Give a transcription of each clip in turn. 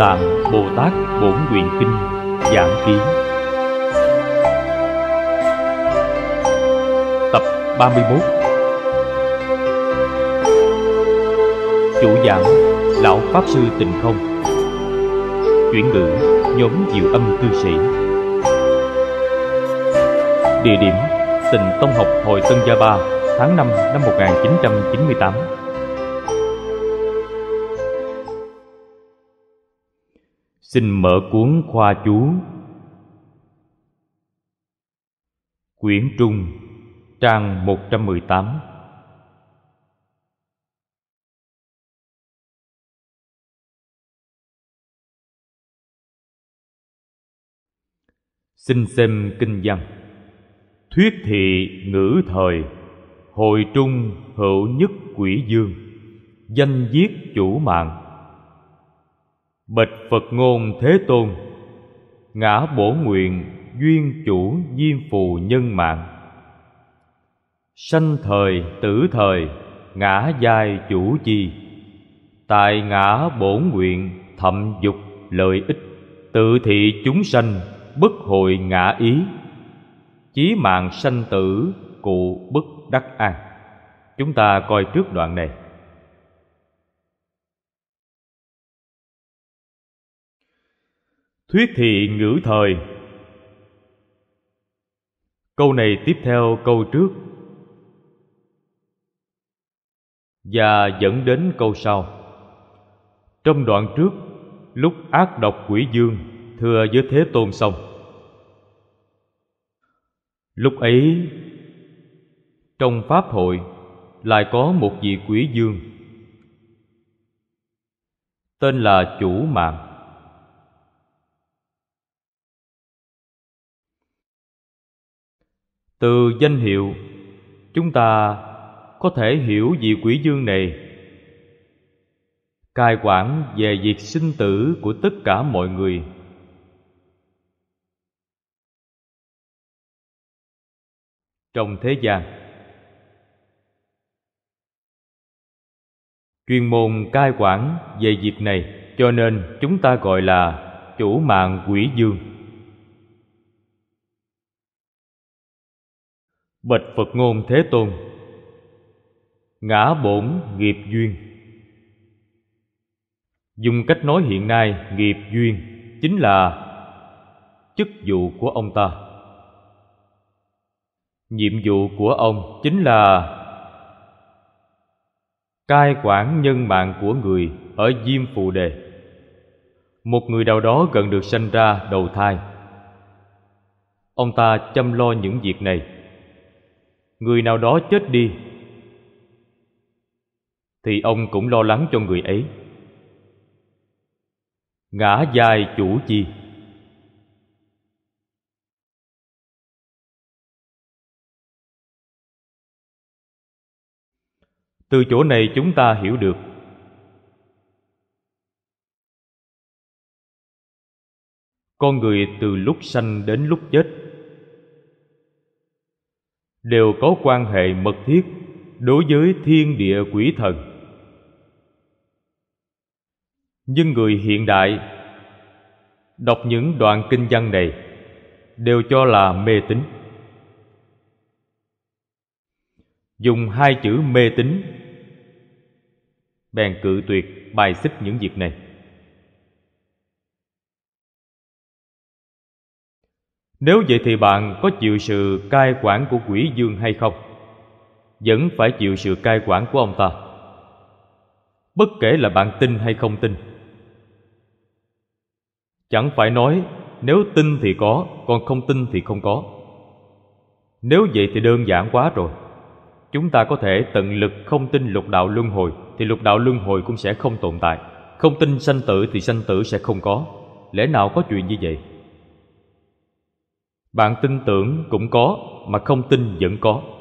Tạng Bồ Tát Bổn Nguyện Kinh Giảng Ký Tập 31 Chủ giảng Lão Pháp Sư Tịnh Không Chuyển ngữ nhóm diệu âm cư sĩ Địa điểm Tịnh Tông Học Hội Tân Gia Ba tháng 5 năm 1998 xin mở cuốn khoa chú quyển trung trang 118 xin xem kinh văn thuyết thị ngữ thời hội trung hữu nhất quỷ dương danh viết chủ mạng bạch phật ngôn thế tôn ngã bổ nguyện duyên chủ diêm phù nhân mạng sanh thời tử thời ngã giai chủ chi tại ngã bổ nguyện thậm dục lợi ích tự thị chúng sanh bất hội ngã ý chí mạng sanh tử cụ bất đắc an chúng ta coi trước đoạn này thuyết thị ngữ thời câu này tiếp theo câu trước và dẫn đến câu sau trong đoạn trước lúc ác độc quỷ dương thưa với thế tôn xong lúc ấy trong pháp hội lại có một vị quỷ dương tên là chủ mạng từ danh hiệu chúng ta có thể hiểu vị quỷ dương này cai quản về việc sinh tử của tất cả mọi người trong thế gian chuyên môn cai quản về việc này cho nên chúng ta gọi là chủ mạng quỷ dương Bạch Phật Ngôn Thế Tôn Ngã bổn nghiệp duyên Dùng cách nói hiện nay nghiệp duyên chính là chức vụ của ông ta Nhiệm vụ của ông chính là cai quản nhân mạng của người ở Diêm Phù Đề Một người nào đó gần được sanh ra đầu thai Ông ta chăm lo những việc này người nào đó chết đi thì ông cũng lo lắng cho người ấy ngã dài chủ chi từ chỗ này chúng ta hiểu được con người từ lúc sanh đến lúc chết đều có quan hệ mật thiết đối với thiên địa quỷ thần nhưng người hiện đại đọc những đoạn kinh văn này đều cho là mê tín dùng hai chữ mê tín bèn cự tuyệt bài xích những việc này Nếu vậy thì bạn có chịu sự cai quản của quỷ dương hay không? Vẫn phải chịu sự cai quản của ông ta Bất kể là bạn tin hay không tin Chẳng phải nói nếu tin thì có Còn không tin thì không có Nếu vậy thì đơn giản quá rồi Chúng ta có thể tận lực không tin lục đạo luân hồi Thì lục đạo luân hồi cũng sẽ không tồn tại Không tin sanh tử thì sanh tử sẽ không có Lẽ nào có chuyện như vậy bạn tin tưởng cũng có mà không tin vẫn có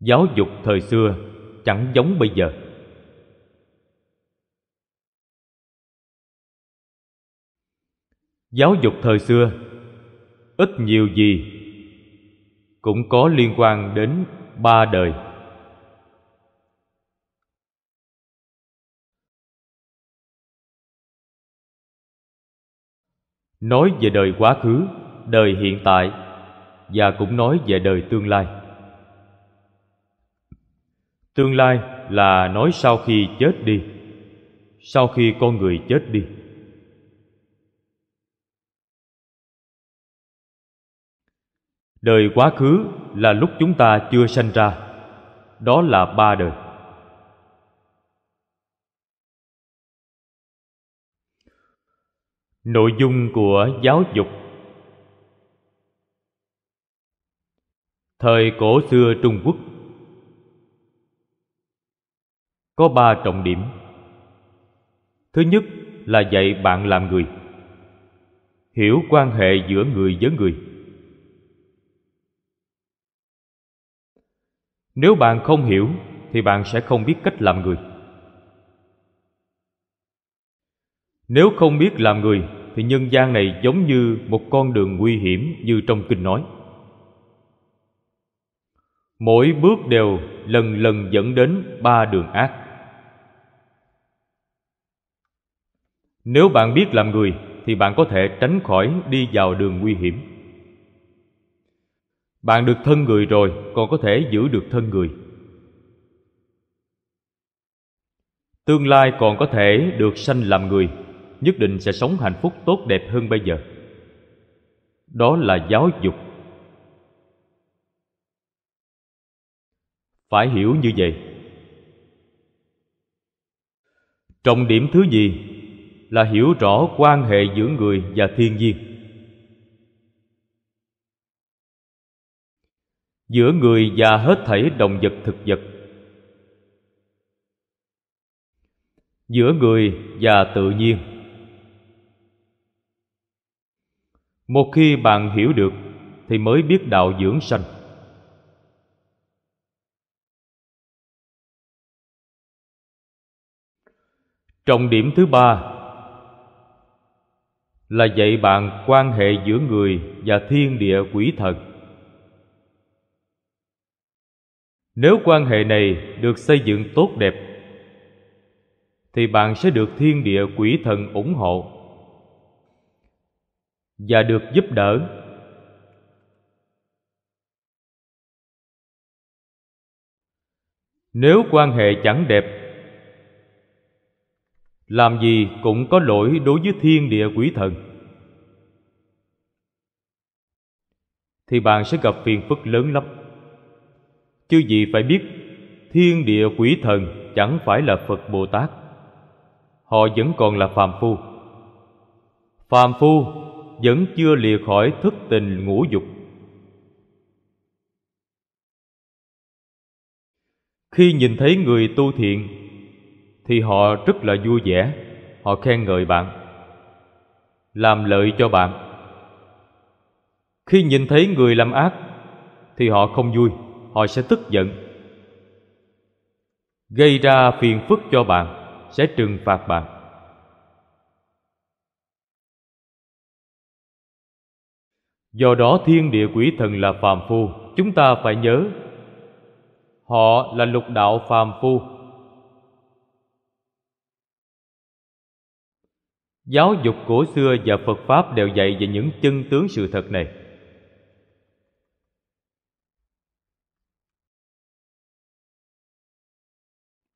giáo dục thời xưa chẳng giống bây giờ giáo dục thời xưa ít nhiều gì cũng có liên quan đến ba đời nói về đời quá khứ đời hiện tại và cũng nói về đời tương lai tương lai là nói sau khi chết đi sau khi con người chết đi đời quá khứ là lúc chúng ta chưa sanh ra đó là ba đời nội dung của giáo dục thời cổ xưa trung quốc có ba trọng điểm thứ nhất là dạy bạn làm người hiểu quan hệ giữa người với người nếu bạn không hiểu thì bạn sẽ không biết cách làm người nếu không biết làm người thì nhân gian này giống như một con đường nguy hiểm như trong kinh nói mỗi bước đều lần lần dẫn đến ba đường ác nếu bạn biết làm người thì bạn có thể tránh khỏi đi vào đường nguy hiểm bạn được thân người rồi còn có thể giữ được thân người tương lai còn có thể được sanh làm người nhất định sẽ sống hạnh phúc tốt đẹp hơn bây giờ đó là giáo dục phải hiểu như vậy trọng điểm thứ gì là hiểu rõ quan hệ giữa người và thiên nhiên giữa người và hết thảy động vật thực vật giữa người và tự nhiên một khi bạn hiểu được thì mới biết đạo dưỡng sanh trọng điểm thứ ba là dạy bạn quan hệ giữa người và thiên địa quỷ thần nếu quan hệ này được xây dựng tốt đẹp thì bạn sẽ được thiên địa quỷ thần ủng hộ và được giúp đỡ nếu quan hệ chẳng đẹp làm gì cũng có lỗi đối với thiên địa quỷ thần thì bạn sẽ gặp phiền phức lớn lắm chứ gì phải biết thiên địa quỷ thần chẳng phải là phật bồ tát họ vẫn còn là phàm phu phàm phu vẫn chưa lìa khỏi thức tình ngũ dục khi nhìn thấy người tu thiện thì họ rất là vui vẻ họ khen ngợi bạn làm lợi cho bạn khi nhìn thấy người làm ác thì họ không vui họ sẽ tức giận gây ra phiền phức cho bạn sẽ trừng phạt bạn Do đó thiên địa quỷ thần là phàm phu Chúng ta phải nhớ Họ là lục đạo phàm phu Giáo dục cổ xưa và Phật Pháp đều dạy về những chân tướng sự thật này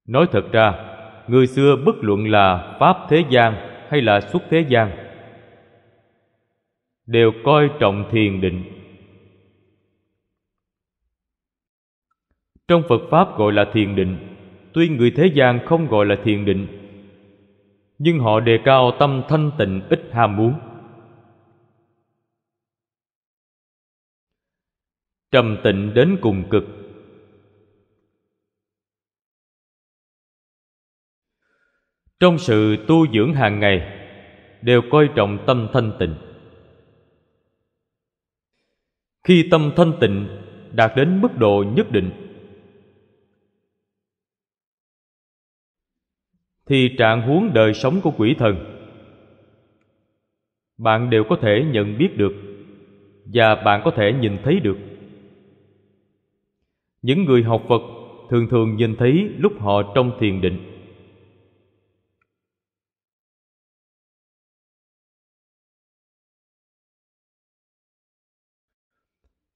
Nói thật ra, người xưa bất luận là Pháp thế gian hay là xuất thế gian đều coi trọng thiền định trong phật pháp gọi là thiền định tuy người thế gian không gọi là thiền định nhưng họ đề cao tâm thanh tịnh ít ham muốn trầm tịnh đến cùng cực trong sự tu dưỡng hàng ngày đều coi trọng tâm thanh tịnh khi tâm thanh tịnh đạt đến mức độ nhất định thì trạng huống đời sống của quỷ thần bạn đều có thể nhận biết được và bạn có thể nhìn thấy được những người học phật thường thường nhìn thấy lúc họ trong thiền định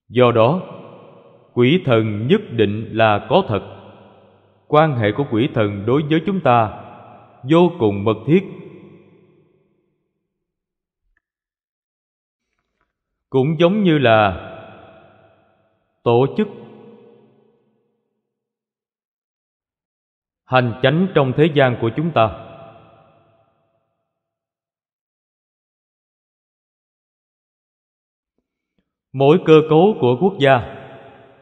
do đó quỷ thần nhất định là có thật quan hệ của quỷ thần đối với chúng ta vô cùng mật thiết cũng giống như là tổ chức hành chánh trong thế gian của chúng ta Mỗi cơ cấu của quốc gia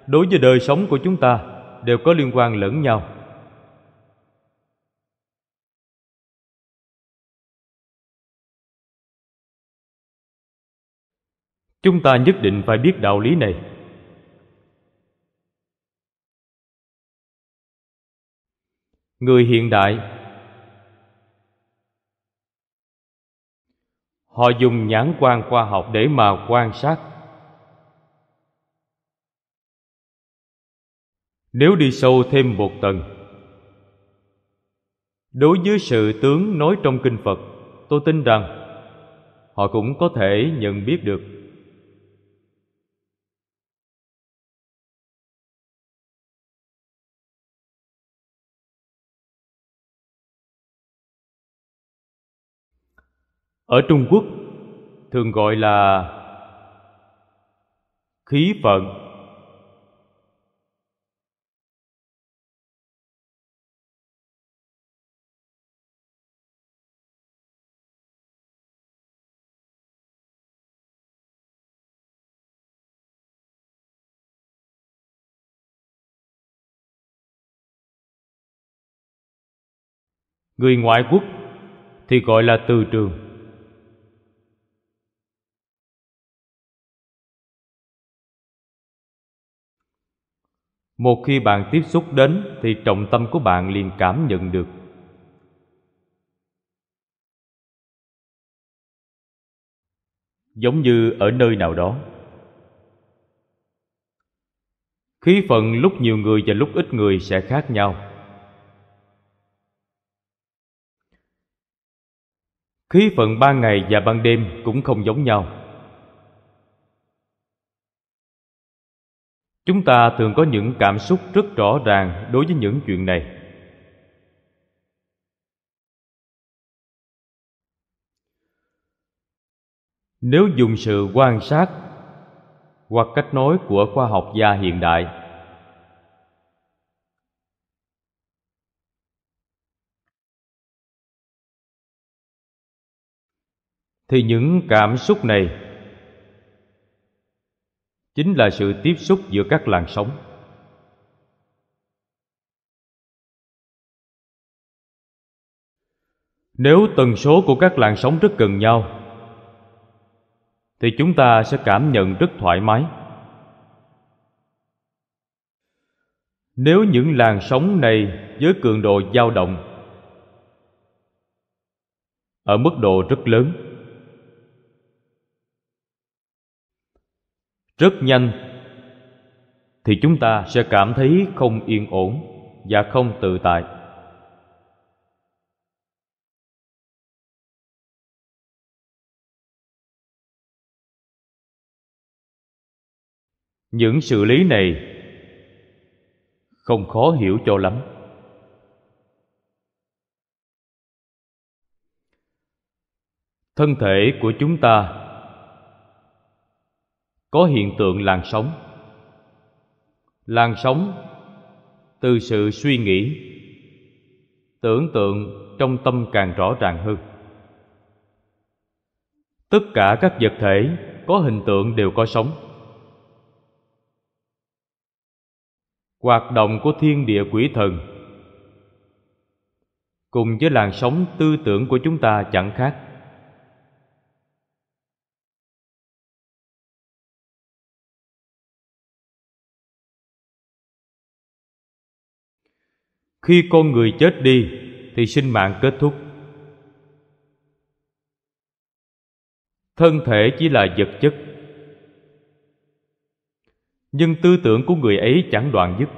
đối với đời sống của chúng ta đều có liên quan lẫn nhau. Chúng ta nhất định phải biết đạo lý này. Người hiện đại Họ dùng nhãn quan khoa học để mà quan sát nếu đi sâu thêm một tầng đối với sự tướng nói trong kinh phật tôi tin rằng họ cũng có thể nhận biết được ở trung quốc thường gọi là khí phận người ngoại quốc thì gọi là từ trường một khi bạn tiếp xúc đến thì trọng tâm của bạn liền cảm nhận được giống như ở nơi nào đó khí phận lúc nhiều người và lúc ít người sẽ khác nhau khí phận ban ngày và ban đêm cũng không giống nhau chúng ta thường có những cảm xúc rất rõ ràng đối với những chuyện này nếu dùng sự quan sát hoặc cách nói của khoa học gia hiện đại thì những cảm xúc này chính là sự tiếp xúc giữa các làn sóng nếu tần số của các làn sóng rất gần nhau thì chúng ta sẽ cảm nhận rất thoải mái nếu những làn sóng này với cường độ dao động ở mức độ rất lớn rất nhanh thì chúng ta sẽ cảm thấy không yên ổn và không tự tại những sự lý này không khó hiểu cho lắm thân thể của chúng ta có hiện tượng làn sóng làn sóng từ sự suy nghĩ tưởng tượng trong tâm càng rõ ràng hơn tất cả các vật thể có hình tượng đều có sống hoạt động của thiên địa quỷ thần cùng với làn sóng tư tưởng của chúng ta chẳng khác khi con người chết đi thì sinh mạng kết thúc thân thể chỉ là vật chất nhưng tư tưởng của người ấy chẳng đoạn dứt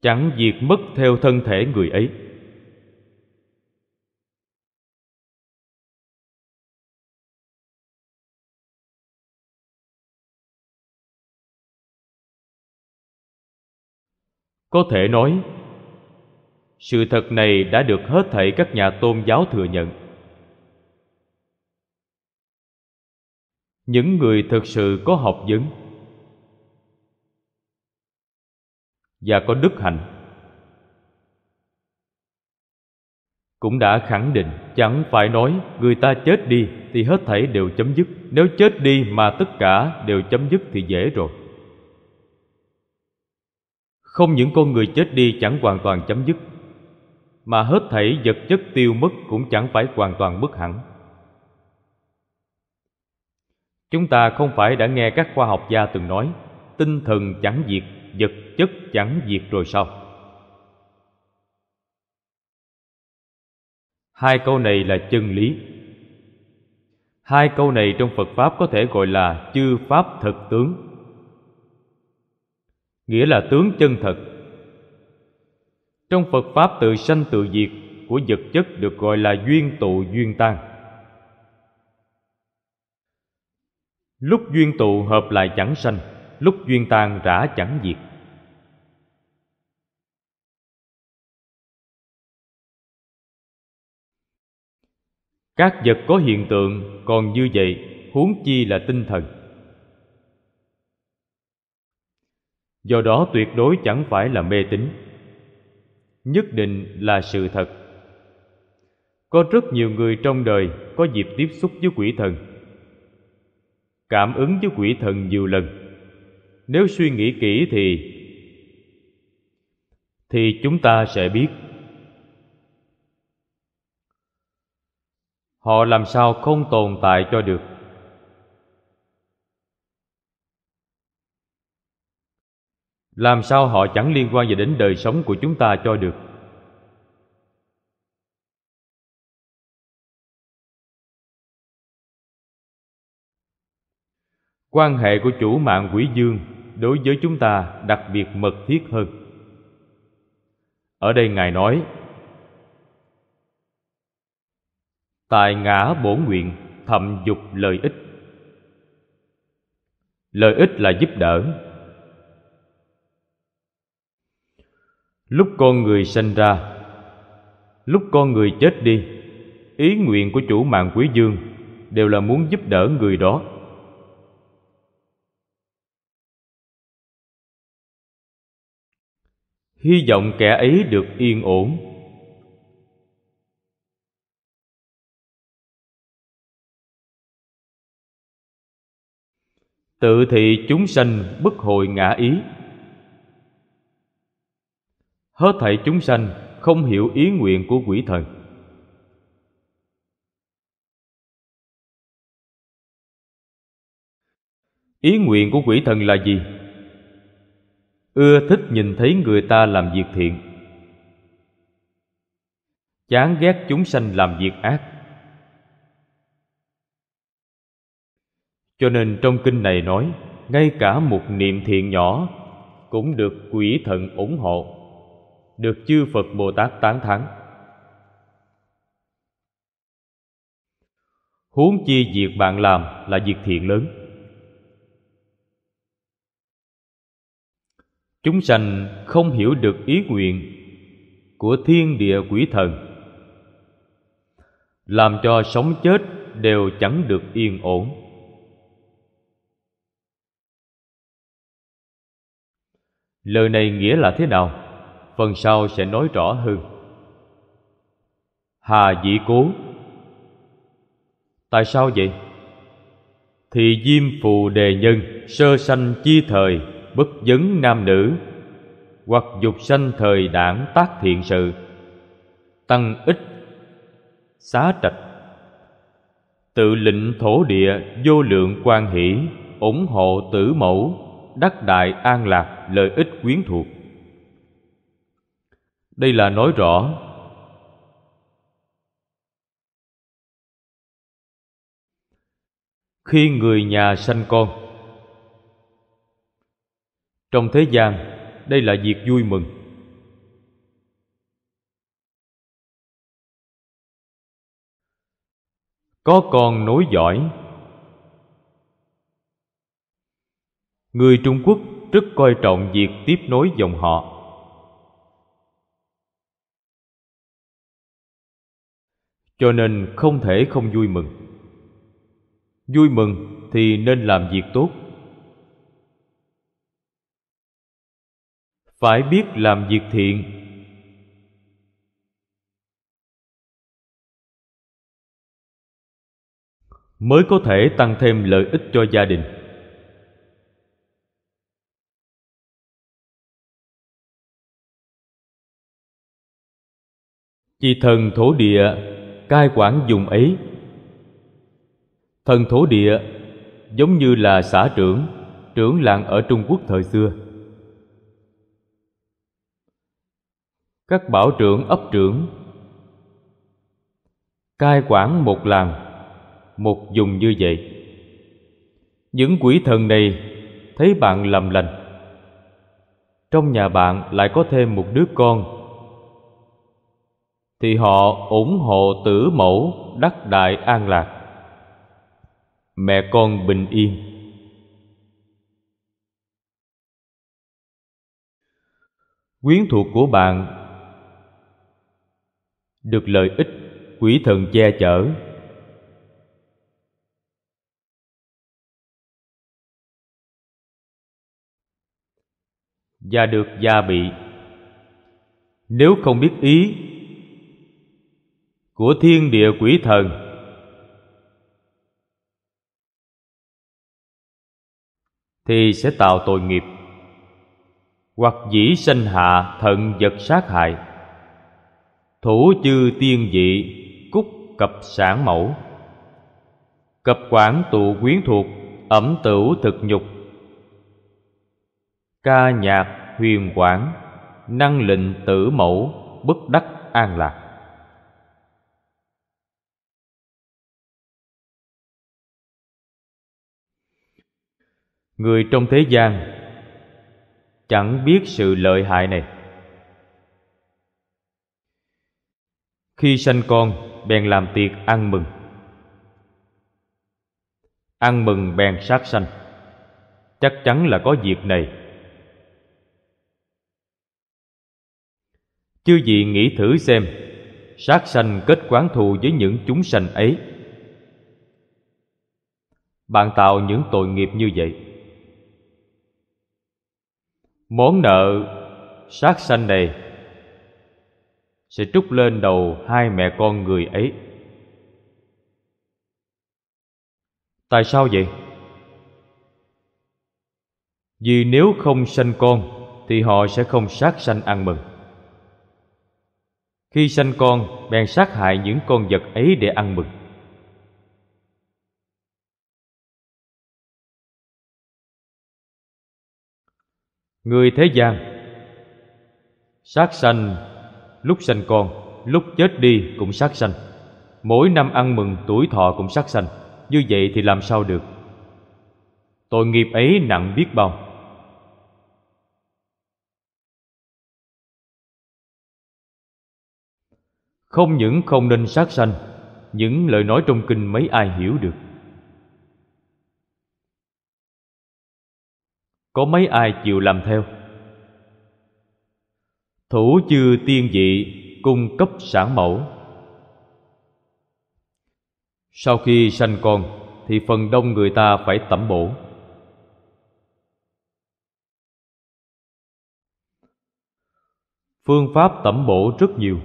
chẳng diệt mất theo thân thể người ấy có thể nói sự thật này đã được hết thảy các nhà tôn giáo thừa nhận những người thực sự có học vấn và có đức hạnh cũng đã khẳng định chẳng phải nói người ta chết đi thì hết thảy đều chấm dứt nếu chết đi mà tất cả đều chấm dứt thì dễ rồi không những con người chết đi chẳng hoàn toàn chấm dứt mà hết thảy vật chất tiêu mất cũng chẳng phải hoàn toàn mất hẳn chúng ta không phải đã nghe các khoa học gia từng nói tinh thần chẳng diệt vật chất chẳng diệt rồi sao hai câu này là chân lý hai câu này trong phật pháp có thể gọi là chư pháp thực tướng nghĩa là tướng chân thật trong phật pháp tự sanh tự diệt của vật chất được gọi là duyên tụ duyên tan lúc duyên tụ hợp lại chẳng sanh lúc duyên tan rã chẳng diệt các vật có hiện tượng còn như vậy huống chi là tinh thần do đó tuyệt đối chẳng phải là mê tín nhất định là sự thật có rất nhiều người trong đời có dịp tiếp xúc với quỷ thần cảm ứng với quỷ thần nhiều lần nếu suy nghĩ kỹ thì thì chúng ta sẽ biết họ làm sao không tồn tại cho được làm sao họ chẳng liên quan gì đến đời sống của chúng ta cho được quan hệ của chủ mạng quỷ dương đối với chúng ta đặc biệt mật thiết hơn ở đây ngài nói tài ngã bổn nguyện thậm dục lợi ích lợi ích là giúp đỡ lúc con người sanh ra lúc con người chết đi ý nguyện của chủ mạng quý dương đều là muốn giúp đỡ người đó hy vọng kẻ ấy được yên ổn tự thị chúng sanh bất hồi ngã ý hết thảy chúng sanh không hiểu ý nguyện của quỷ thần ý nguyện của quỷ thần là gì ưa thích nhìn thấy người ta làm việc thiện chán ghét chúng sanh làm việc ác cho nên trong kinh này nói ngay cả một niệm thiện nhỏ cũng được quỷ thần ủng hộ được chư Phật Bồ Tát tán thán. Huống chi việc bạn làm là việc thiện lớn. Chúng sanh không hiểu được ý nguyện của thiên địa quỷ thần, làm cho sống chết đều chẳng được yên ổn. Lời này nghĩa là thế nào? phần sau sẽ nói rõ hơn hà dĩ cố tại sao vậy thì diêm phù đề nhân sơ sanh chi thời bất vấn nam nữ hoặc dục sanh thời đảng tác thiện sự tăng ích xá trạch tự lịnh thổ địa vô lượng quan hỷ ủng hộ tử mẫu đắc đại an lạc lợi ích quyến thuộc đây là nói rõ khi người nhà sanh con trong thế gian đây là việc vui mừng có con nối giỏi người trung quốc rất coi trọng việc tiếp nối dòng họ cho nên không thể không vui mừng vui mừng thì nên làm việc tốt phải biết làm việc thiện mới có thể tăng thêm lợi ích cho gia đình Chỉ thần thổ địa cai quản dùng ấy thần thổ địa giống như là xã trưởng trưởng làng ở trung quốc thời xưa các bảo trưởng ấp trưởng cai quản một làng một dùng như vậy những quỷ thần này thấy bạn làm lành trong nhà bạn lại có thêm một đứa con thì họ ủng hộ tử mẫu đắc đại an lạc mẹ con bình yên quyến thuộc của bạn được lợi ích quỷ thần che chở và được gia bị nếu không biết ý của thiên địa quỷ thần thì sẽ tạo tội nghiệp hoặc dĩ sanh hạ thận vật sát hại thủ chư tiên dị cúc cập sản mẫu cập quản tụ quyến thuộc ẩm tửu thực nhục ca nhạc huyền quảng năng lệnh tử mẫu bất đắc an lạc người trong thế gian chẳng biết sự lợi hại này khi sanh con bèn làm tiệc ăn mừng ăn mừng bèn sát sanh chắc chắn là có việc này chư vị nghĩ thử xem sát sanh kết quán thù với những chúng sanh ấy bạn tạo những tội nghiệp như vậy Món nợ sát sanh này sẽ trút lên đầu hai mẹ con người ấy. Tại sao vậy? Vì nếu không sanh con thì họ sẽ không sát sanh ăn mừng. Khi sanh con, bèn sát hại những con vật ấy để ăn mừng. Người thế gian Sát sanh Lúc sanh con Lúc chết đi cũng sát sanh Mỗi năm ăn mừng tuổi thọ cũng sát sanh Như vậy thì làm sao được Tội nghiệp ấy nặng biết bao Không những không nên sát sanh Những lời nói trong kinh mấy ai hiểu được có mấy ai chịu làm theo thủ chư tiên dị cung cấp sản mẫu sau khi sanh con thì phần đông người ta phải tẩm bổ phương pháp tẩm bổ rất nhiều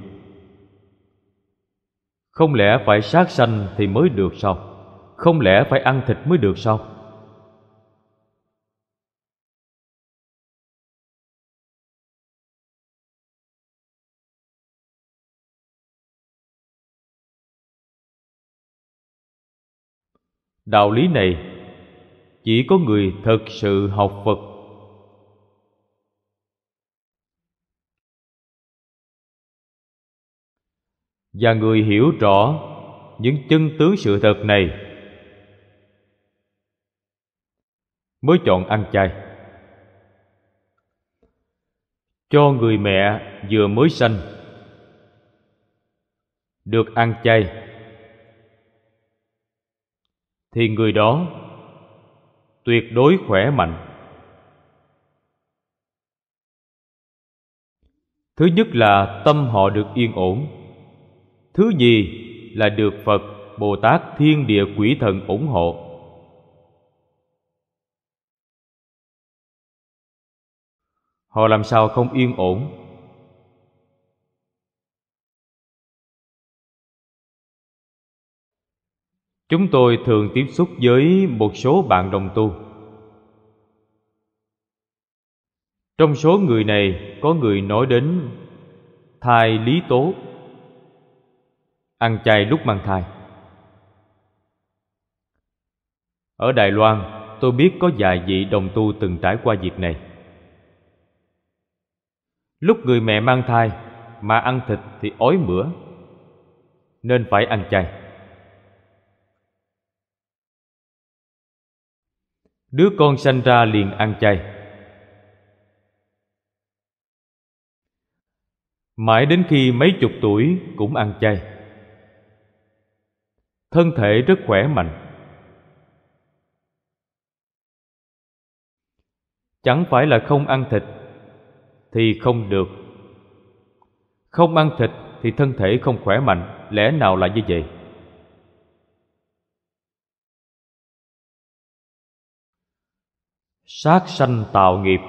không lẽ phải sát sanh thì mới được sao không lẽ phải ăn thịt mới được sao đạo lý này chỉ có người thật sự học phật và người hiểu rõ những chân tướng sự thật này mới chọn ăn chay cho người mẹ vừa mới sanh được ăn chay thì người đó tuyệt đối khỏe mạnh thứ nhất là tâm họ được yên ổn thứ nhì là được phật bồ tát thiên địa quỷ thần ủng hộ họ làm sao không yên ổn chúng tôi thường tiếp xúc với một số bạn đồng tu trong số người này có người nói đến thai lý tố ăn chay lúc mang thai ở đài loan tôi biết có vài vị đồng tu từng trải qua việc này lúc người mẹ mang thai mà ăn thịt thì ói mửa nên phải ăn chay Đứa con sanh ra liền ăn chay Mãi đến khi mấy chục tuổi cũng ăn chay Thân thể rất khỏe mạnh Chẳng phải là không ăn thịt Thì không được Không ăn thịt thì thân thể không khỏe mạnh Lẽ nào là như vậy sát sanh tạo nghiệp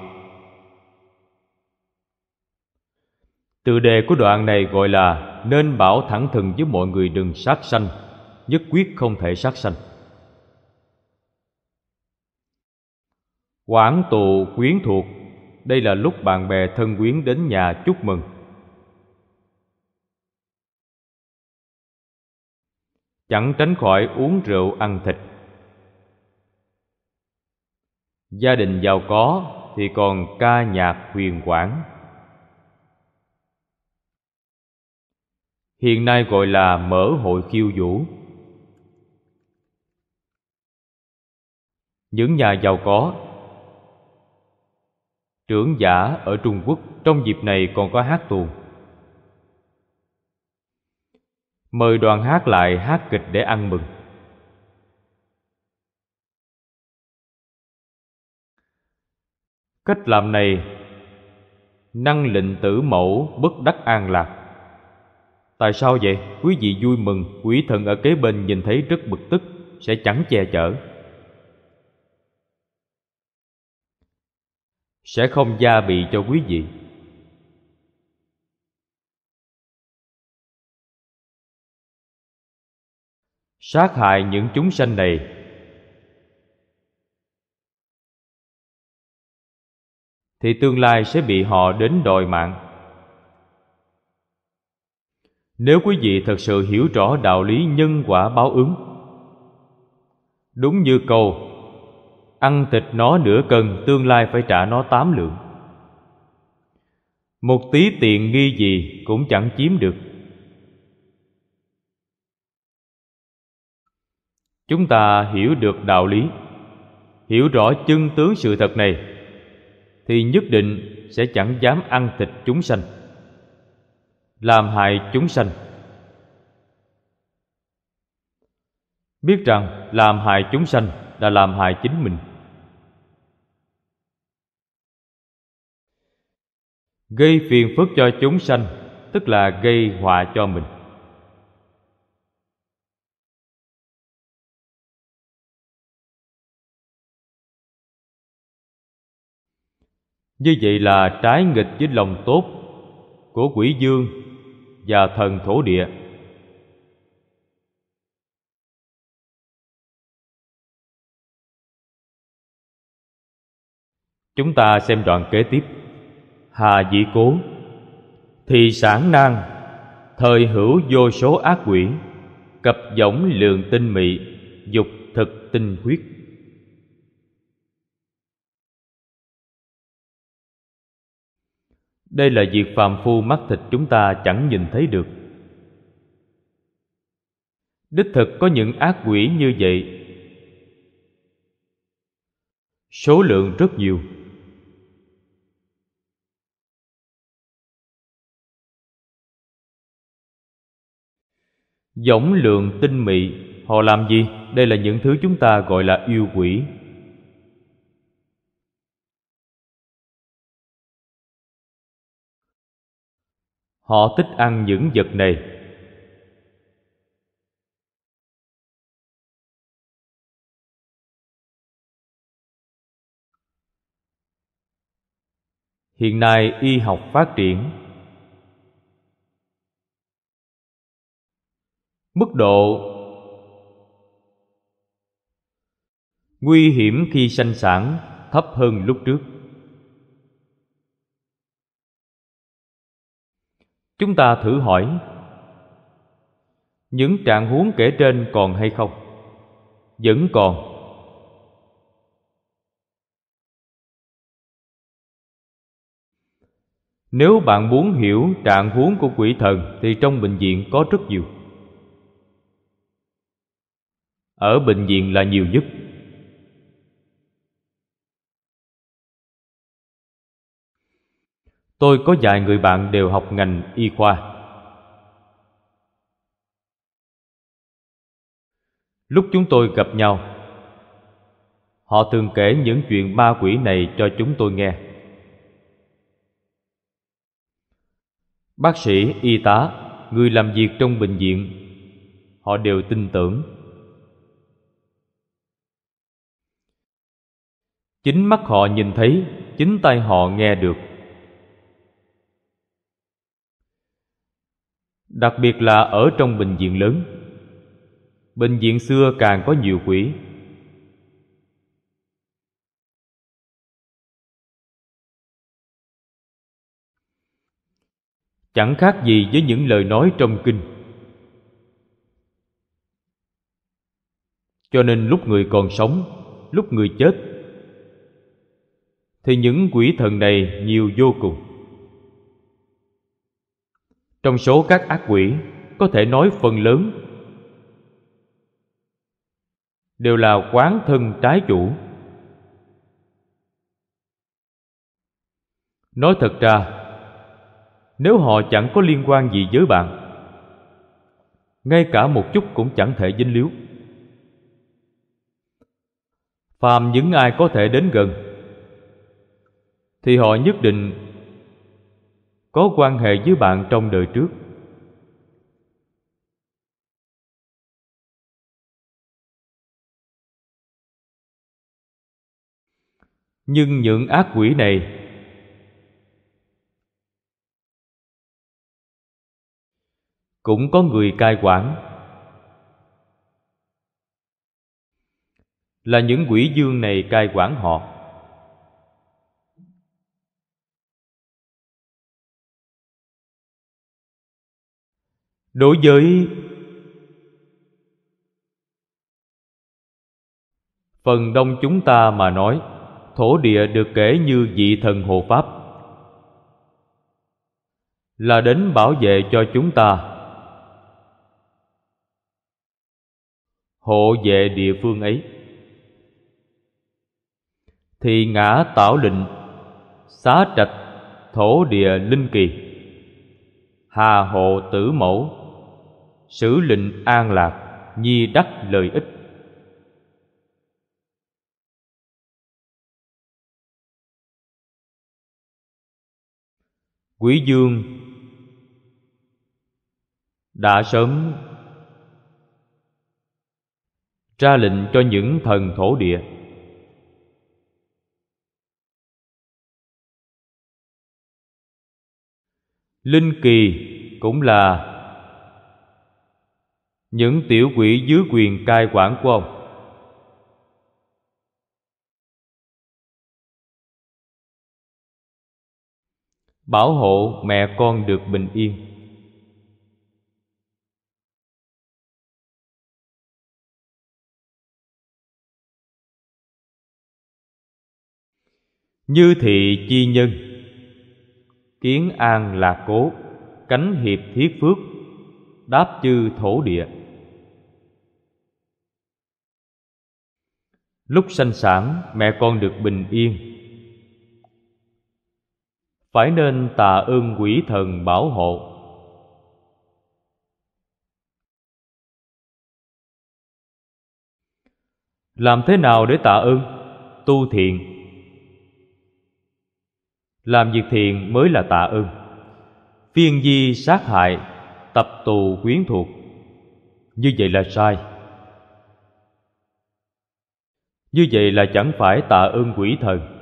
Tự đề của đoạn này gọi là Nên bảo thẳng thừng với mọi người đừng sát sanh Nhất quyết không thể sát sanh Quảng tụ quyến thuộc Đây là lúc bạn bè thân quyến đến nhà chúc mừng Chẳng tránh khỏi uống rượu ăn thịt gia đình giàu có thì còn ca nhạc huyền quảng hiện nay gọi là mở hội khiêu vũ những nhà giàu có trưởng giả ở trung quốc trong dịp này còn có hát tuồng mời đoàn hát lại hát kịch để ăn mừng cách làm này năng lệnh tử mẫu bất đắc an lạc tại sao vậy quý vị vui mừng quỷ thần ở kế bên nhìn thấy rất bực tức sẽ chẳng che chở sẽ không gia bị cho quý vị sát hại những chúng sanh này thì tương lai sẽ bị họ đến đòi mạng. Nếu quý vị thật sự hiểu rõ đạo lý nhân quả báo ứng, đúng như câu ăn thịt nó nửa cân tương lai phải trả nó tám lượng. Một tí tiền nghi gì cũng chẳng chiếm được. Chúng ta hiểu được đạo lý, hiểu rõ chân tướng sự thật này thì nhất định sẽ chẳng dám ăn thịt chúng sanh làm hại chúng sanh biết rằng làm hại chúng sanh là làm hại chính mình gây phiền phức cho chúng sanh tức là gây họa cho mình như vậy là trái nghịch với lòng tốt của quỷ dương và thần thổ địa chúng ta xem đoạn kế tiếp hà dĩ cố thì sản nan thời hữu vô số ác quỷ cập võng lường tinh mị dục thực tinh huyết Đây là việc phàm phu mắt thịt chúng ta chẳng nhìn thấy được Đích thực có những ác quỷ như vậy Số lượng rất nhiều Giống lượng tinh mị Họ làm gì? Đây là những thứ chúng ta gọi là yêu quỷ họ thích ăn những vật này hiện nay y học phát triển mức độ nguy hiểm khi sanh sản thấp hơn lúc trước Chúng ta thử hỏi Những trạng huống kể trên còn hay không? Vẫn còn Nếu bạn muốn hiểu trạng huống của quỷ thần thì trong bệnh viện có rất nhiều. Ở bệnh viện là nhiều nhất. Tôi có vài người bạn đều học ngành y khoa. Lúc chúng tôi gặp nhau, họ thường kể những chuyện ma quỷ này cho chúng tôi nghe. Bác sĩ, y tá, người làm việc trong bệnh viện, họ đều tin tưởng. Chính mắt họ nhìn thấy, chính tay họ nghe được. đặc biệt là ở trong bệnh viện lớn bệnh viện xưa càng có nhiều quỷ chẳng khác gì với những lời nói trong kinh cho nên lúc người còn sống lúc người chết thì những quỷ thần này nhiều vô cùng trong số các ác quỷ có thể nói phần lớn đều là quán thân trái chủ nói thật ra nếu họ chẳng có liên quan gì với bạn ngay cả một chút cũng chẳng thể dính líu phàm những ai có thể đến gần thì họ nhất định có quan hệ với bạn trong đời trước nhưng những ác quỷ này cũng có người cai quản là những quỷ dương này cai quản họ đối với phần đông chúng ta mà nói thổ địa được kể như vị thần hộ pháp là đến bảo vệ cho chúng ta hộ vệ địa phương ấy thì ngã tạo định xá trạch thổ địa linh kỳ hà hộ tử mẫu sử lệnh an lạc nhi đắc lợi ích quý dương đã sớm ra lệnh cho những thần thổ địa linh kỳ cũng là những tiểu quỷ dưới quyền cai quản của ông bảo hộ mẹ con được bình yên như thị chi nhân kiến an là cố cánh hiệp thiết phước đáp chư thổ địa lúc sanh sản mẹ con được bình yên phải nên tạ ơn quỷ thần bảo hộ làm thế nào để tạ ơn tu thiện làm việc thiện mới là tạ ơn phiên di sát hại tập tù quyến thuộc như vậy là sai như vậy là chẳng phải tạ ơn quỷ thần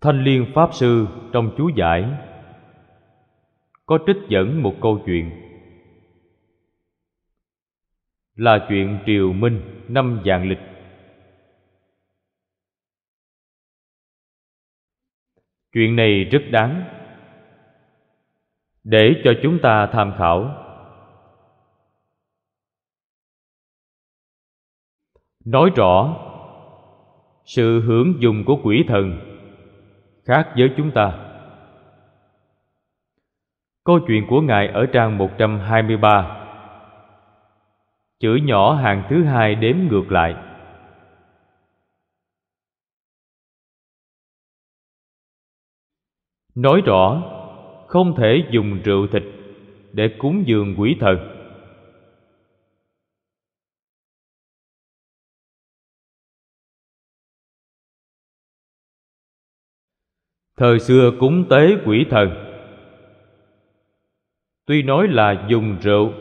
Thanh Liên Pháp Sư trong chú giải có trích dẫn một câu chuyện là chuyện triều minh năm vạn lịch chuyện này rất đáng để cho chúng ta tham khảo nói rõ sự hưởng dùng của quỷ thần khác với chúng ta câu chuyện của ngài ở trang 123 chữ nhỏ hàng thứ hai đếm ngược lại nói rõ không thể dùng rượu thịt để cúng dường quỷ thần thời xưa cúng tế quỷ thần tuy nói là dùng rượu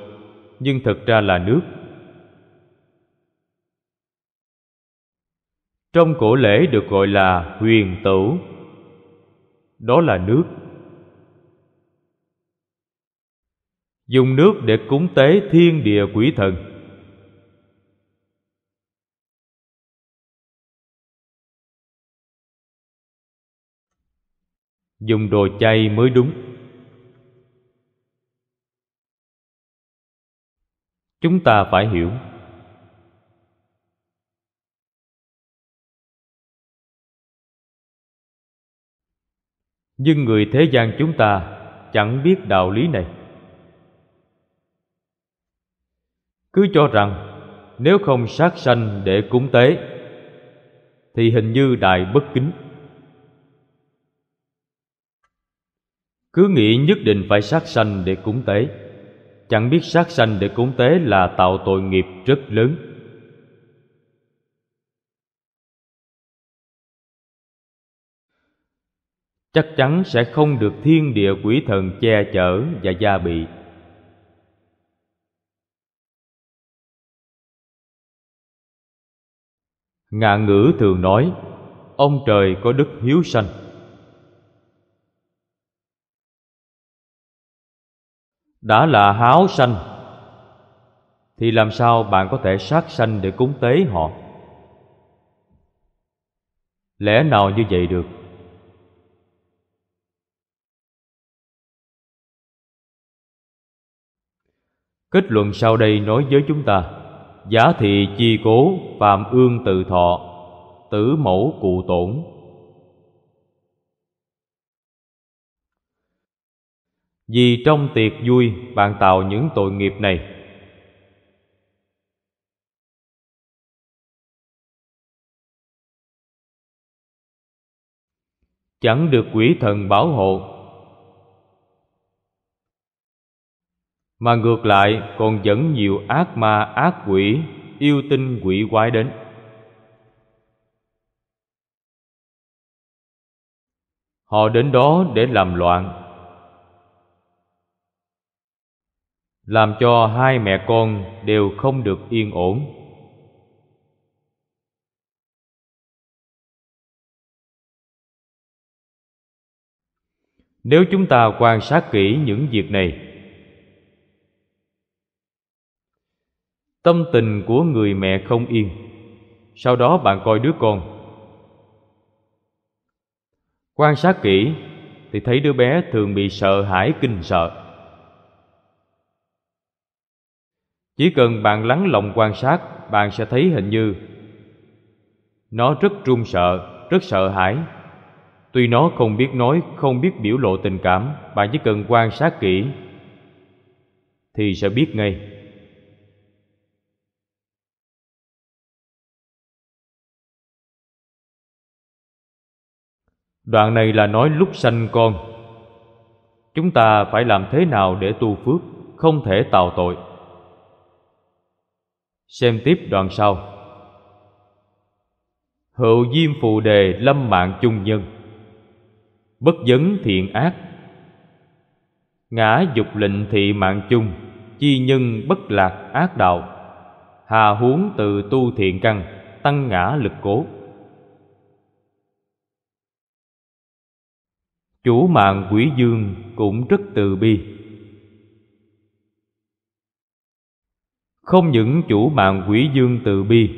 nhưng thực ra là nước trong cổ lễ được gọi là huyền tửu đó là nước dùng nước để cúng tế thiên địa quỷ thần dùng đồ chay mới đúng chúng ta phải hiểu nhưng người thế gian chúng ta chẳng biết đạo lý này cứ cho rằng nếu không sát sanh để cúng tế thì hình như đại bất kính cứ nghĩ nhất định phải sát sanh để cúng tế chẳng biết sát sanh để cúng tế là tạo tội nghiệp rất lớn chắc chắn sẽ không được thiên địa quỷ thần che chở và gia bị ngạn ngữ thường nói ông trời có đức hiếu sanh đã là háo sanh thì làm sao bạn có thể sát sanh để cúng tế họ lẽ nào như vậy được Kết luận sau đây nói với chúng ta Giả thị chi cố phạm ương tự thọ Tử mẫu cụ tổn Vì trong tiệc vui bạn tạo những tội nghiệp này Chẳng được quỷ thần bảo hộ Mà ngược lại còn dẫn nhiều ác ma ác quỷ Yêu tinh quỷ quái đến Họ đến đó để làm loạn Làm cho hai mẹ con đều không được yên ổn Nếu chúng ta quan sát kỹ những việc này tâm tình của người mẹ không yên sau đó bạn coi đứa con quan sát kỹ thì thấy đứa bé thường bị sợ hãi kinh sợ chỉ cần bạn lắng lòng quan sát bạn sẽ thấy hình như nó rất run sợ rất sợ hãi tuy nó không biết nói không biết biểu lộ tình cảm bạn chỉ cần quan sát kỹ thì sẽ biết ngay Đoạn này là nói lúc sanh con Chúng ta phải làm thế nào để tu phước Không thể tạo tội Xem tiếp đoạn sau hậu diêm phù đề lâm mạng chung nhân Bất dấn thiện ác Ngã dục lệnh thị mạng chung Chi nhân bất lạc ác đạo Hà huống từ tu thiện căn Tăng ngã lực cố Chủ mạng quỷ dương cũng rất từ bi Không những chủ mạng quỷ dương từ bi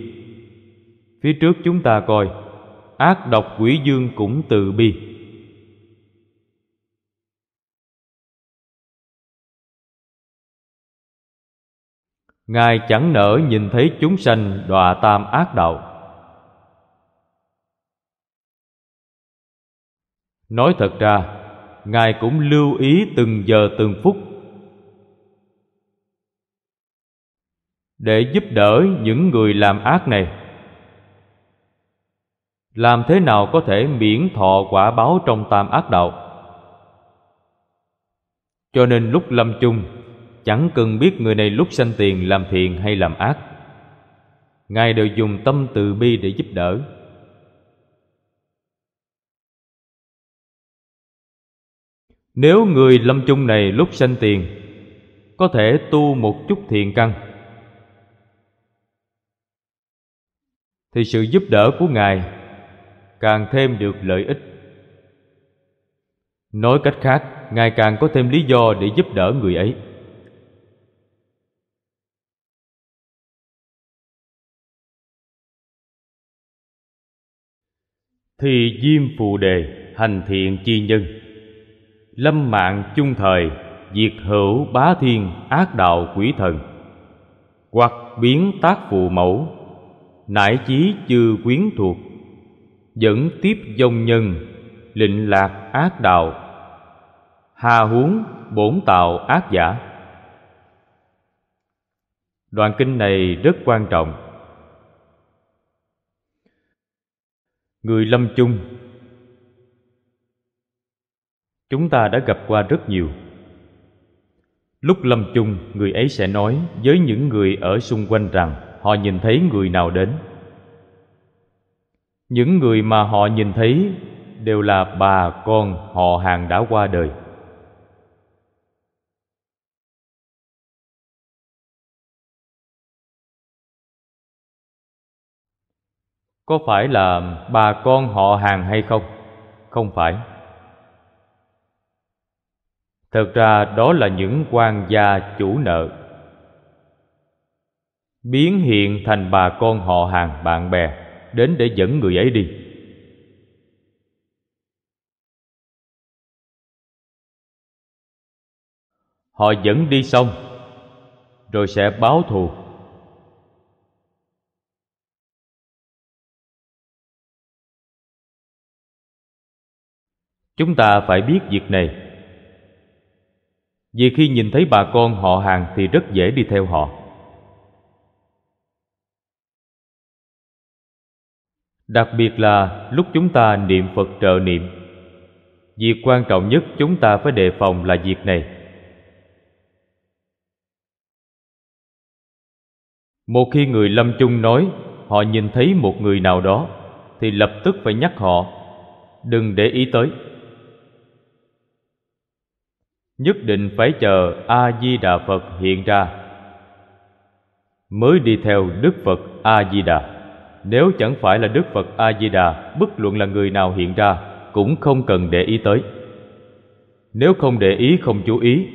Phía trước chúng ta coi Ác độc quỷ dương cũng từ bi Ngài chẳng nỡ nhìn thấy chúng sanh đọa tam ác đạo Nói thật ra, Ngài cũng lưu ý từng giờ từng phút để giúp đỡ những người làm ác này. Làm thế nào có thể miễn thọ quả báo trong tam ác đạo? Cho nên lúc lâm chung, chẳng cần biết người này lúc sanh tiền làm thiện hay làm ác. Ngài đều dùng tâm từ bi để giúp đỡ. Nếu người lâm chung này lúc sanh tiền Có thể tu một chút thiền căn Thì sự giúp đỡ của Ngài Càng thêm được lợi ích Nói cách khác Ngài càng có thêm lý do để giúp đỡ người ấy Thì diêm phù đề hành thiện chi nhân lâm mạng chung thời diệt hữu bá thiên ác đạo quỷ thần hoặc biến tác phụ mẫu nải chí chư quyến thuộc dẫn tiếp dông nhân lịnh lạc ác đạo hà huống bổn tạo ác giả đoạn kinh này rất quan trọng người lâm chung chúng ta đã gặp qua rất nhiều lúc lâm chung người ấy sẽ nói với những người ở xung quanh rằng họ nhìn thấy người nào đến những người mà họ nhìn thấy đều là bà con họ hàng đã qua đời có phải là bà con họ hàng hay không không phải Thật ra đó là những quan gia chủ nợ Biến hiện thành bà con họ hàng bạn bè Đến để dẫn người ấy đi Họ dẫn đi xong Rồi sẽ báo thù Chúng ta phải biết việc này vì khi nhìn thấy bà con họ hàng thì rất dễ đi theo họ. Đặc biệt là lúc chúng ta niệm Phật trợ niệm. Việc quan trọng nhất chúng ta phải đề phòng là việc này. Một khi người lâm chung nói họ nhìn thấy một người nào đó thì lập tức phải nhắc họ đừng để ý tới nhất định phải chờ a di đà phật hiện ra mới đi theo đức phật a di đà nếu chẳng phải là đức phật a di đà bất luận là người nào hiện ra cũng không cần để ý tới nếu không để ý không chú ý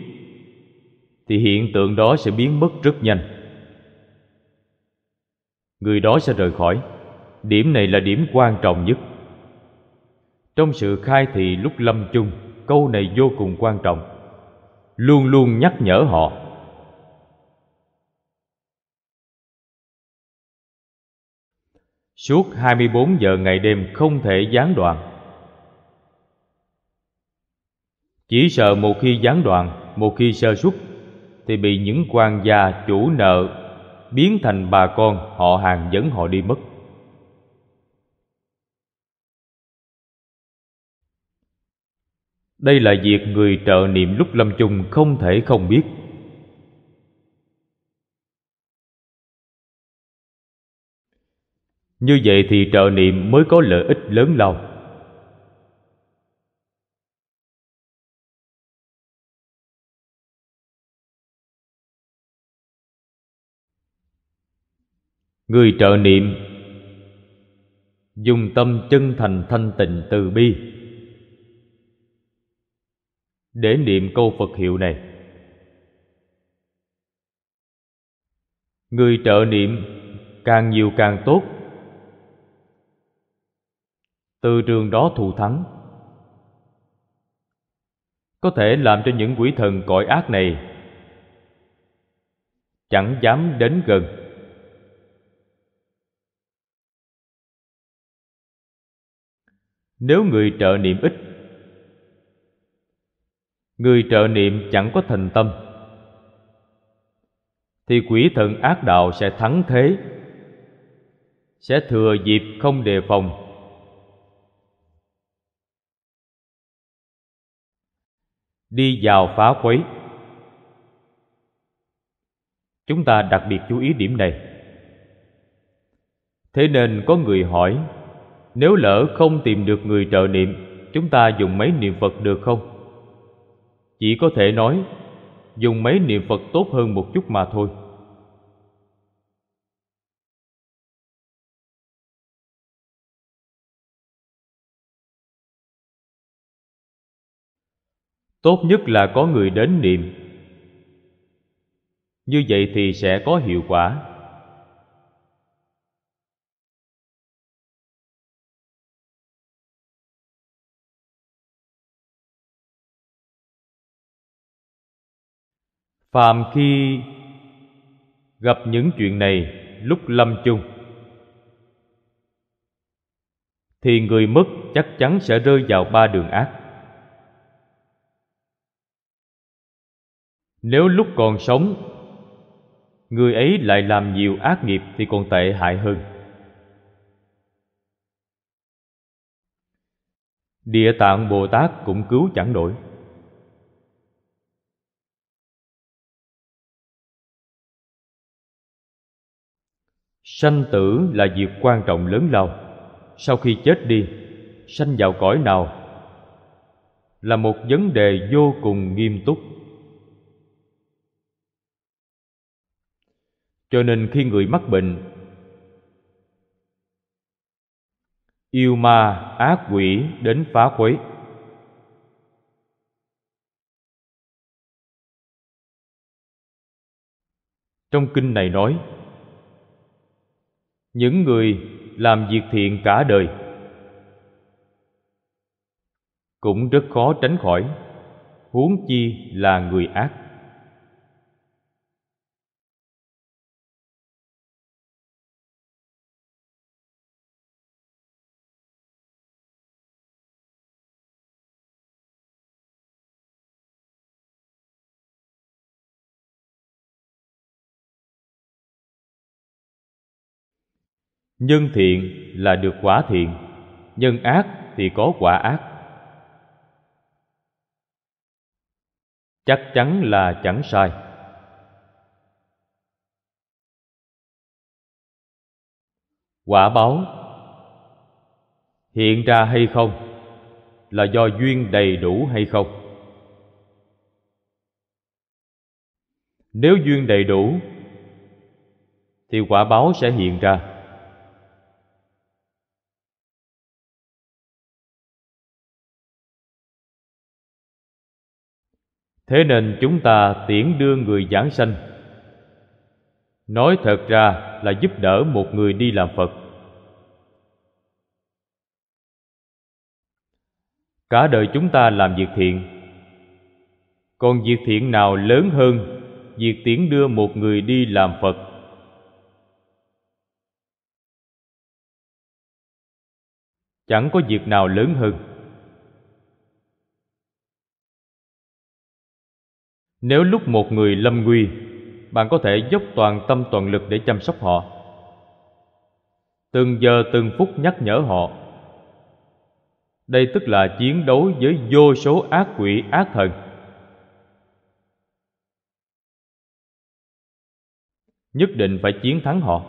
thì hiện tượng đó sẽ biến mất rất nhanh người đó sẽ rời khỏi điểm này là điểm quan trọng nhất trong sự khai thị lúc lâm chung câu này vô cùng quan trọng luôn luôn nhắc nhở họ suốt 24 giờ ngày đêm không thể gián đoạn. Chỉ sợ một khi gián đoạn, một khi sơ suất thì bị những quan gia chủ nợ biến thành bà con họ hàng dẫn họ đi mất. Đây là việc người trợ niệm lúc lâm chung không thể không biết. Như vậy thì trợ niệm mới có lợi ích lớn lao. Người trợ niệm dùng tâm chân thành thanh tịnh từ bi để niệm câu Phật hiệu này. Người trợ niệm càng nhiều càng tốt. Từ trường đó thù thắng. Có thể làm cho những quỷ thần cõi ác này chẳng dám đến gần. Nếu người trợ niệm ít Người trợ niệm chẳng có thành tâm Thì quỷ thần ác đạo sẽ thắng thế Sẽ thừa dịp không đề phòng Đi vào phá quấy Chúng ta đặc biệt chú ý điểm này Thế nên có người hỏi Nếu lỡ không tìm được người trợ niệm Chúng ta dùng mấy niệm Phật được không? Chỉ có thể nói dùng mấy niệm Phật tốt hơn một chút mà thôi. Tốt nhất là có người đến niệm. Như vậy thì sẽ có hiệu quả. phàm khi gặp những chuyện này lúc lâm chung thì người mất chắc chắn sẽ rơi vào ba đường ác nếu lúc còn sống người ấy lại làm nhiều ác nghiệp thì còn tệ hại hơn địa tạng bồ tát cũng cứu chẳng nổi sanh tử là việc quan trọng lớn lao sau khi chết đi sanh vào cõi nào là một vấn đề vô cùng nghiêm túc cho nên khi người mắc bệnh yêu ma ác quỷ đến phá quấy trong kinh này nói những người làm việc thiện cả đời cũng rất khó tránh khỏi huống chi là người ác Nhân thiện là được quả thiện, nhân ác thì có quả ác. Chắc chắn là chẳng sai. Quả báo hiện ra hay không là do duyên đầy đủ hay không. Nếu duyên đầy đủ thì quả báo sẽ hiện ra thế nên chúng ta tiễn đưa người giảng sanh nói thật ra là giúp đỡ một người đi làm phật cả đời chúng ta làm việc thiện còn việc thiện nào lớn hơn việc tiễn đưa một người đi làm phật chẳng có việc nào lớn hơn Nếu lúc một người lâm nguy Bạn có thể dốc toàn tâm toàn lực để chăm sóc họ Từng giờ từng phút nhắc nhở họ Đây tức là chiến đấu với vô số ác quỷ ác thần Nhất định phải chiến thắng họ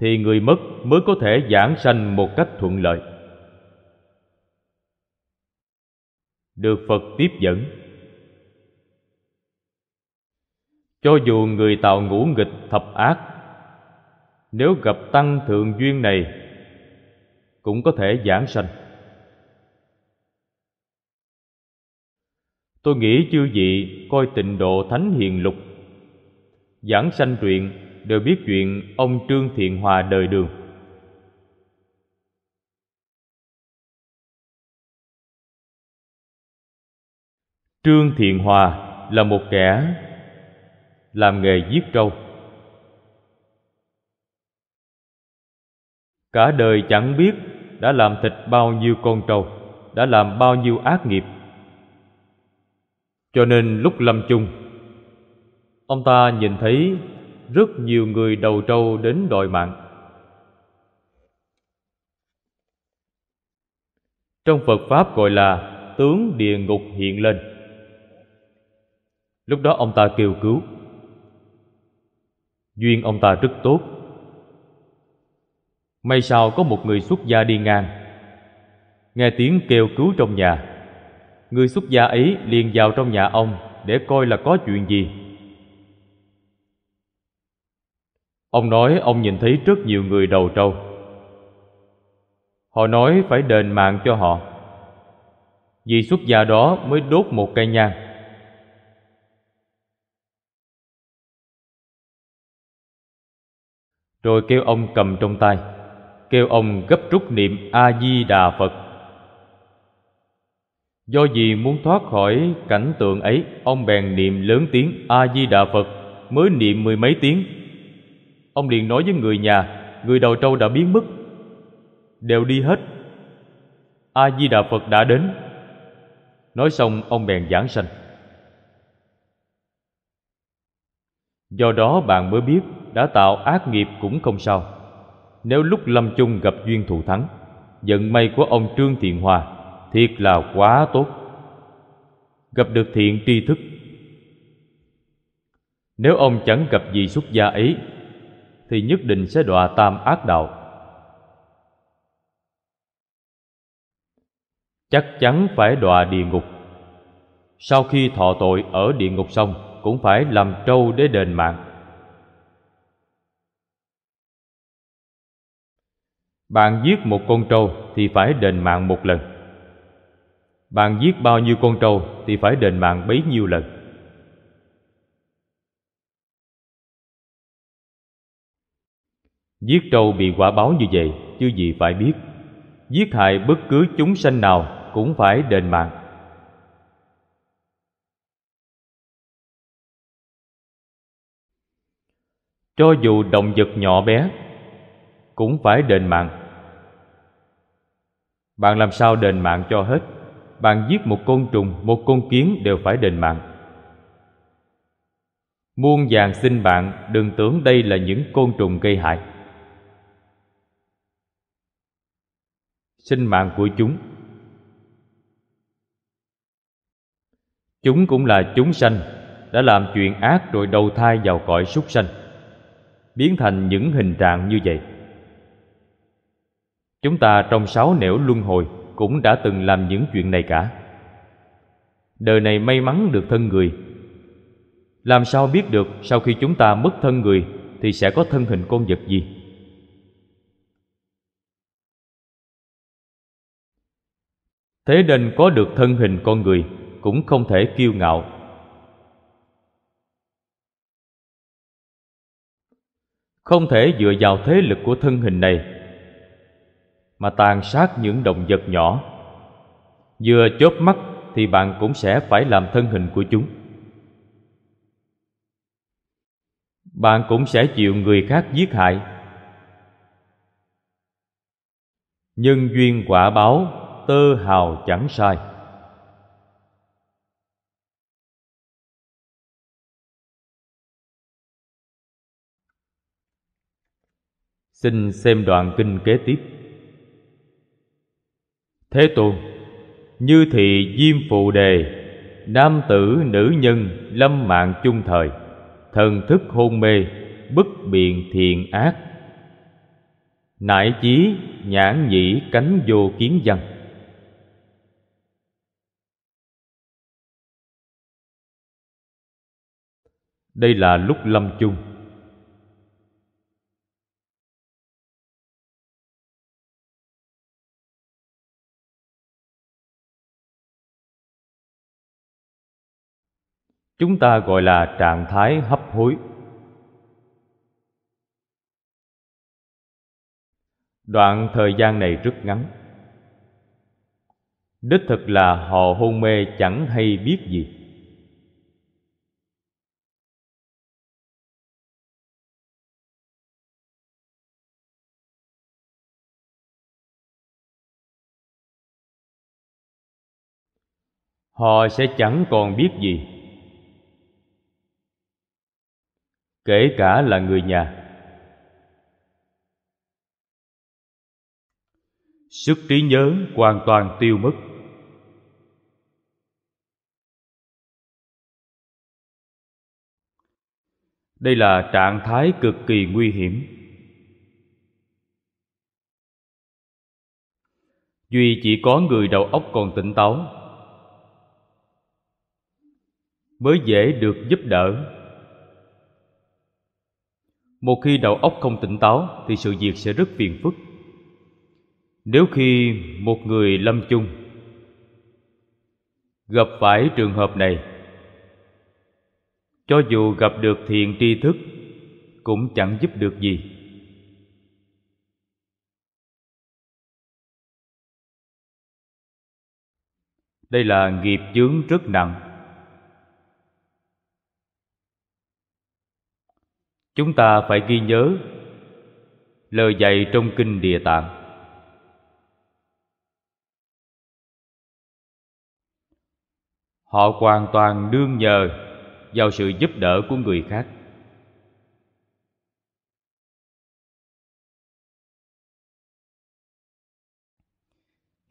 Thì người mất mới có thể giảng sanh một cách thuận lợi được phật tiếp dẫn cho dù người tạo ngũ nghịch thập ác nếu gặp tăng thượng duyên này cũng có thể giảng sanh tôi nghĩ chư vị coi tịnh độ thánh hiền lục giảng sanh truyện đều biết chuyện ông trương thiện hòa đời đường Trương Thiện Hòa là một kẻ làm nghề giết trâu. Cả đời chẳng biết đã làm thịt bao nhiêu con trâu, đã làm bao nhiêu ác nghiệp. Cho nên lúc lâm chung, ông ta nhìn thấy rất nhiều người đầu trâu đến đòi mạng. Trong Phật Pháp gọi là tướng địa ngục hiện lên. Lúc đó ông ta kêu cứu Duyên ông ta rất tốt May sao có một người xuất gia đi ngang Nghe tiếng kêu cứu trong nhà Người xuất gia ấy liền vào trong nhà ông Để coi là có chuyện gì Ông nói ông nhìn thấy rất nhiều người đầu trâu Họ nói phải đền mạng cho họ Vì xuất gia đó mới đốt một cây nhang rồi kêu ông cầm trong tay, kêu ông gấp rút niệm A Di Đà Phật. Do gì muốn thoát khỏi cảnh tượng ấy, ông bèn niệm lớn tiếng A Di Đà Phật, mới niệm mười mấy tiếng. Ông liền nói với người nhà, người đầu trâu đã biến mất, đều đi hết. A Di Đà Phật đã đến. Nói xong ông bèn giảng sanh. Do đó bạn mới biết đã tạo ác nghiệp cũng không sao nếu lúc lâm chung gặp duyên thù thắng vận may của ông trương thiện hòa thiệt là quá tốt gặp được thiện tri thức nếu ông chẳng gặp gì xuất gia ấy thì nhất định sẽ đọa tam ác đạo chắc chắn phải đọa địa ngục sau khi thọ tội ở địa ngục xong cũng phải làm trâu để đền mạng Bạn giết một con trâu thì phải đền mạng một lần Bạn giết bao nhiêu con trâu thì phải đền mạng bấy nhiêu lần Giết trâu bị quả báo như vậy chứ gì phải biết Giết hại bất cứ chúng sanh nào cũng phải đền mạng Cho dù động vật nhỏ bé cũng phải đền mạng bạn làm sao đền mạng cho hết Bạn giết một côn trùng, một con kiến đều phải đền mạng Muôn vàng xin bạn đừng tưởng đây là những côn trùng gây hại Sinh mạng của chúng Chúng cũng là chúng sanh Đã làm chuyện ác rồi đầu thai vào cõi súc sanh Biến thành những hình trạng như vậy Chúng ta trong sáu nẻo luân hồi cũng đã từng làm những chuyện này cả. Đời này may mắn được thân người. Làm sao biết được sau khi chúng ta mất thân người thì sẽ có thân hình con vật gì? Thế nên có được thân hình con người cũng không thể kiêu ngạo. Không thể dựa vào thế lực của thân hình này mà tàn sát những động vật nhỏ. Vừa chớp mắt thì bạn cũng sẽ phải làm thân hình của chúng. Bạn cũng sẽ chịu người khác giết hại. Nhân duyên quả báo, tơ hào chẳng sai. Xin xem đoạn kinh kế tiếp. Thế Tôn Như thị diêm phụ đề Nam tử nữ nhân lâm mạng chung thời Thần thức hôn mê Bất biện thiện ác Nại chí nhãn nhĩ cánh vô kiến văn Đây là lúc lâm chung chúng ta gọi là trạng thái hấp hối đoạn thời gian này rất ngắn đích thực là họ hôn mê chẳng hay biết gì họ sẽ chẳng còn biết gì kể cả là người nhà sức trí nhớ hoàn toàn tiêu mất đây là trạng thái cực kỳ nguy hiểm duy chỉ có người đầu óc còn tỉnh táo mới dễ được giúp đỡ một khi đầu óc không tỉnh táo thì sự việc sẽ rất phiền phức. Nếu khi một người lâm chung gặp phải trường hợp này, cho dù gặp được thiện tri thức cũng chẳng giúp được gì. Đây là nghiệp chướng rất nặng chúng ta phải ghi nhớ lời dạy trong kinh địa tạng họ hoàn toàn nương nhờ vào sự giúp đỡ của người khác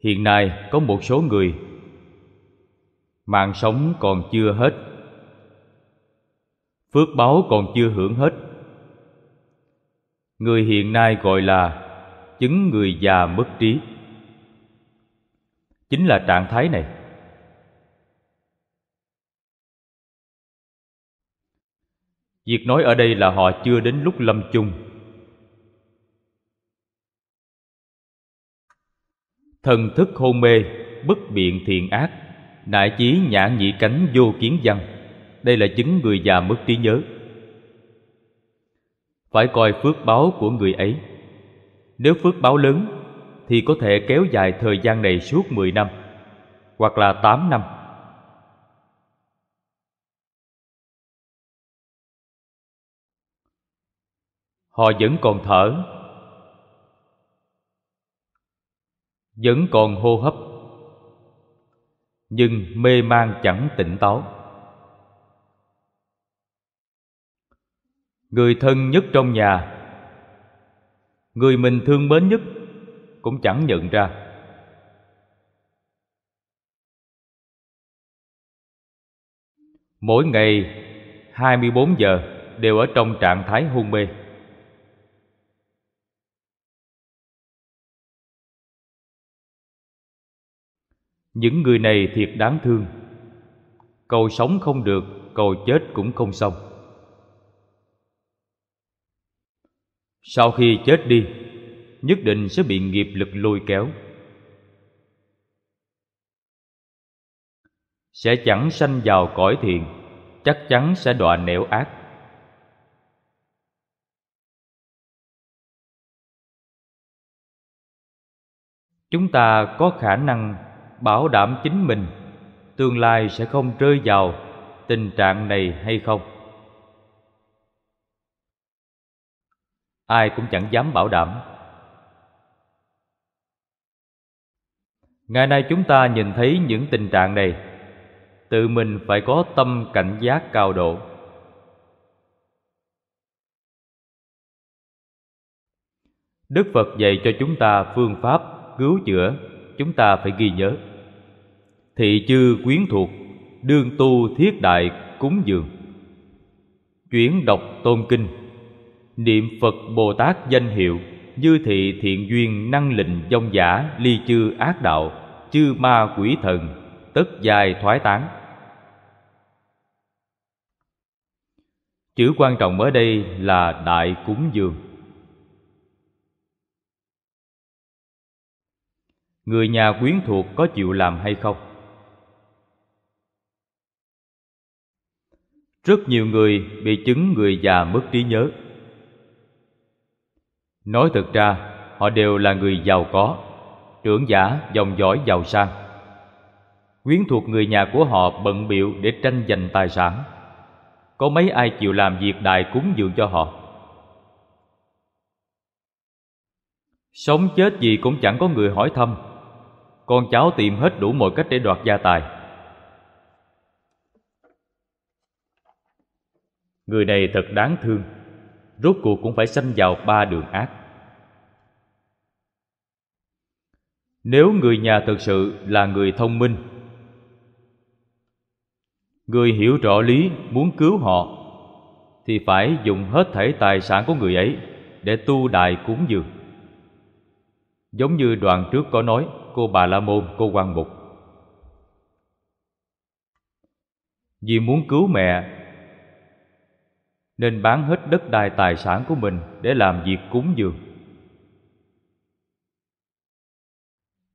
hiện nay có một số người mạng sống còn chưa hết phước báo còn chưa hưởng hết người hiện nay gọi là chứng người già mất trí chính là trạng thái này việc nói ở đây là họ chưa đến lúc lâm chung thần thức hôn mê bất biện thiện ác nại chí nhã nhị cánh vô kiến văn đây là chứng người già mất trí nhớ phải coi phước báo của người ấy nếu phước báo lớn thì có thể kéo dài thời gian này suốt 10 năm hoặc là 8 năm họ vẫn còn thở vẫn còn hô hấp nhưng mê man chẳng tỉnh táo người thân nhất trong nhà người mình thương mến nhất cũng chẳng nhận ra mỗi ngày 24 giờ đều ở trong trạng thái hôn mê những người này thiệt đáng thương cầu sống không được cầu chết cũng không xong sau khi chết đi nhất định sẽ bị nghiệp lực lôi kéo sẽ chẳng sanh vào cõi thiền chắc chắn sẽ đọa nẻo ác chúng ta có khả năng bảo đảm chính mình tương lai sẽ không rơi vào tình trạng này hay không ai cũng chẳng dám bảo đảm. Ngày nay chúng ta nhìn thấy những tình trạng này, tự mình phải có tâm cảnh giác cao độ. Đức Phật dạy cho chúng ta phương pháp cứu chữa, chúng ta phải ghi nhớ. Thị chư quyến thuộc, đương tu thiết đại cúng dường. Chuyển đọc tôn kinh niệm phật bồ tát danh hiệu dư thị thiện duyên năng Lịnh dông giả ly chư ác đạo chư ma quỷ thần tất dài thoái tán chữ quan trọng ở đây là đại cúng dường người nhà quyến thuộc có chịu làm hay không rất nhiều người bị chứng người già mất trí nhớ Nói thực ra, họ đều là người giàu có, trưởng giả dòng dõi giàu sang. Quyến thuộc người nhà của họ bận biệu để tranh giành tài sản. Có mấy ai chịu làm việc đại cúng dường cho họ? Sống chết gì cũng chẳng có người hỏi thăm. Con cháu tìm hết đủ mọi cách để đoạt gia tài. Người này thật đáng thương rốt cuộc cũng phải sanh vào ba đường ác nếu người nhà thực sự là người thông minh người hiểu rõ lý muốn cứu họ thì phải dùng hết thể tài sản của người ấy để tu đại cúng dường giống như đoạn trước có nói cô bà la môn cô quan mục vì muốn cứu mẹ nên bán hết đất đai tài sản của mình để làm việc cúng dường.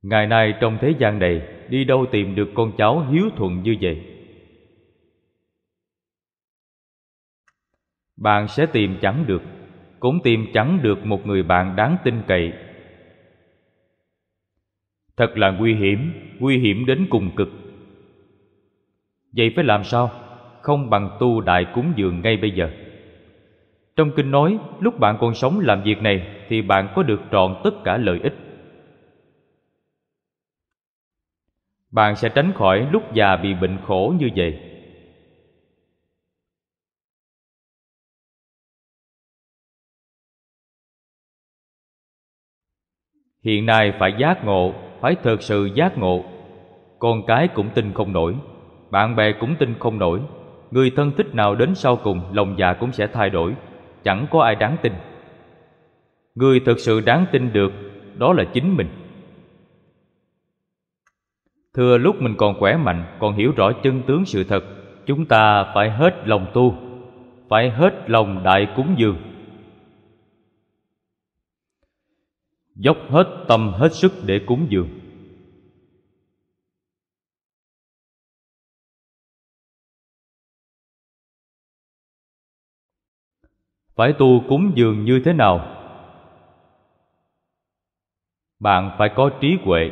Ngày nay trong thế gian này, đi đâu tìm được con cháu hiếu thuận như vậy? Bạn sẽ tìm chẳng được, cũng tìm chẳng được một người bạn đáng tin cậy. Thật là nguy hiểm, nguy hiểm đến cùng cực. Vậy phải làm sao? Không bằng tu đại cúng dường ngay bây giờ. Trong kinh nói, lúc bạn còn sống làm việc này thì bạn có được trọn tất cả lợi ích. Bạn sẽ tránh khỏi lúc già bị bệnh khổ như vậy. Hiện nay phải giác ngộ, phải thật sự giác ngộ. Con cái cũng tin không nổi, bạn bè cũng tin không nổi, người thân thích nào đến sau cùng lòng dạ cũng sẽ thay đổi chẳng có ai đáng tin người thực sự đáng tin được đó là chính mình thưa lúc mình còn khỏe mạnh còn hiểu rõ chân tướng sự thật chúng ta phải hết lòng tu phải hết lòng đại cúng dường dốc hết tâm hết sức để cúng dường phải tu cúng dường như thế nào bạn phải có trí huệ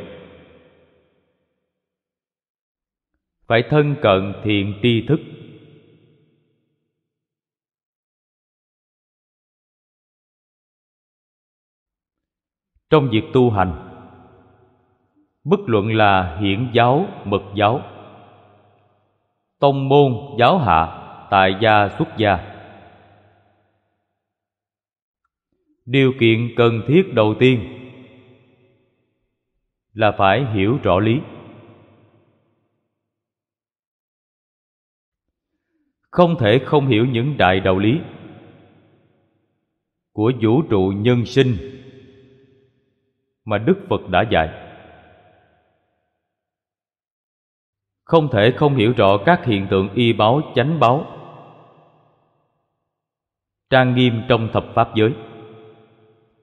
phải thân cận thiện tri thức trong việc tu hành bất luận là hiển giáo mật giáo tông môn giáo hạ tại gia xuất gia điều kiện cần thiết đầu tiên là phải hiểu rõ lý không thể không hiểu những đại đạo lý của vũ trụ nhân sinh mà đức phật đã dạy không thể không hiểu rõ các hiện tượng y báo chánh báo trang nghiêm trong thập pháp giới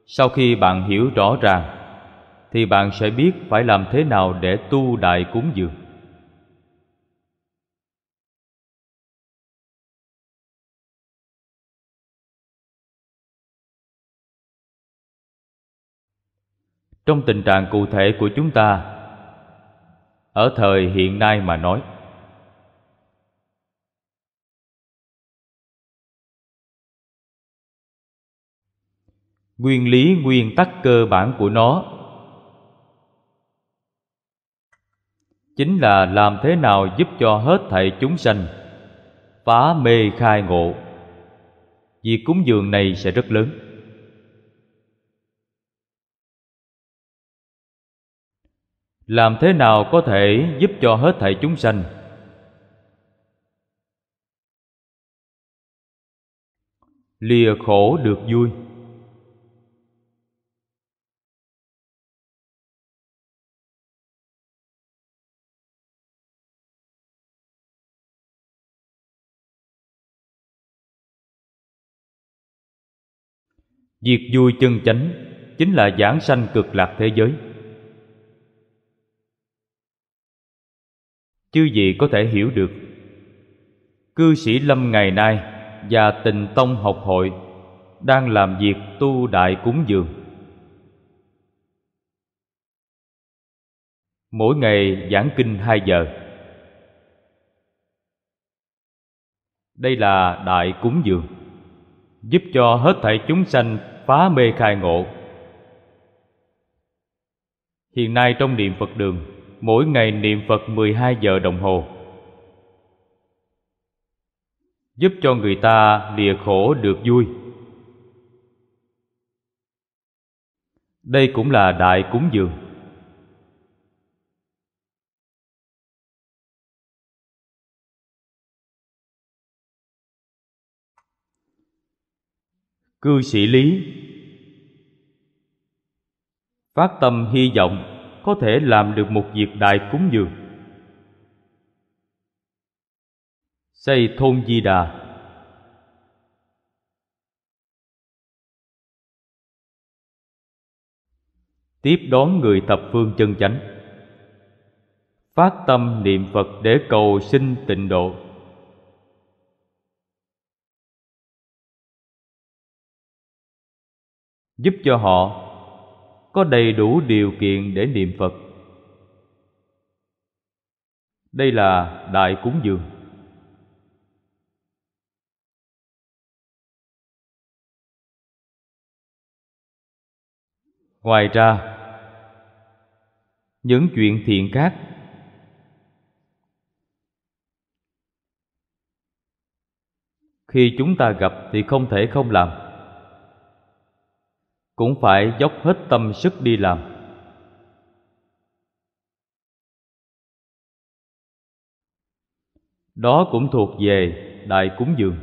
sau khi bạn hiểu rõ ràng Thì bạn sẽ biết phải làm thế nào để tu đại cúng dường Trong tình trạng cụ thể của chúng ta Ở thời hiện nay mà nói nguyên lý nguyên tắc cơ bản của nó chính là làm thế nào giúp cho hết thảy chúng sanh phá mê khai ngộ việc cúng dường này sẽ rất lớn làm thế nào có thể giúp cho hết thảy chúng sanh lìa khổ được vui Việc vui chân chánh chính là giảng sanh cực lạc thế giới. Chứ gì có thể hiểu được. Cư sĩ Lâm ngày nay và Tình Tông học hội đang làm việc tu đại cúng dường. Mỗi ngày giảng kinh 2 giờ. Đây là đại cúng dường giúp cho hết thảy chúng sanh phá mê khai ngộ Hiện nay trong niệm Phật đường Mỗi ngày niệm Phật 12 giờ đồng hồ Giúp cho người ta lìa khổ được vui Đây cũng là đại cúng dường cư sĩ lý phát tâm hy vọng có thể làm được một việc đại cúng dường xây thôn di đà tiếp đón người thập phương chân chánh phát tâm niệm phật để cầu sinh tịnh độ giúp cho họ có đầy đủ điều kiện để niệm Phật. Đây là đại cúng dường. Ngoài ra, những chuyện thiện khác khi chúng ta gặp thì không thể không làm cũng phải dốc hết tâm sức đi làm đó cũng thuộc về đại cúng dường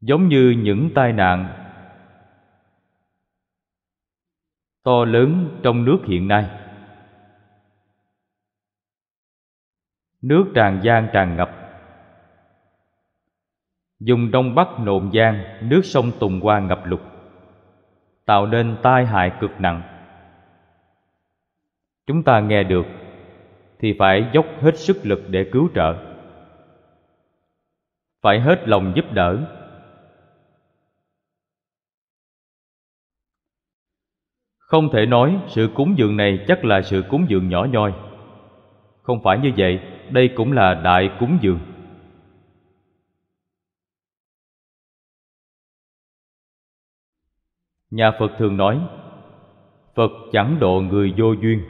giống như những tai nạn to lớn trong nước hiện nay nước tràn gian tràn ngập Dùng đông bắc nộn giang, nước sông Tùng qua ngập lụt, tạo nên tai hại cực nặng. Chúng ta nghe được thì phải dốc hết sức lực để cứu trợ. Phải hết lòng giúp đỡ. Không thể nói sự cúng dường này chắc là sự cúng dường nhỏ nhoi. Không phải như vậy, đây cũng là đại cúng dường. Nhà Phật thường nói Phật chẳng độ người vô duyên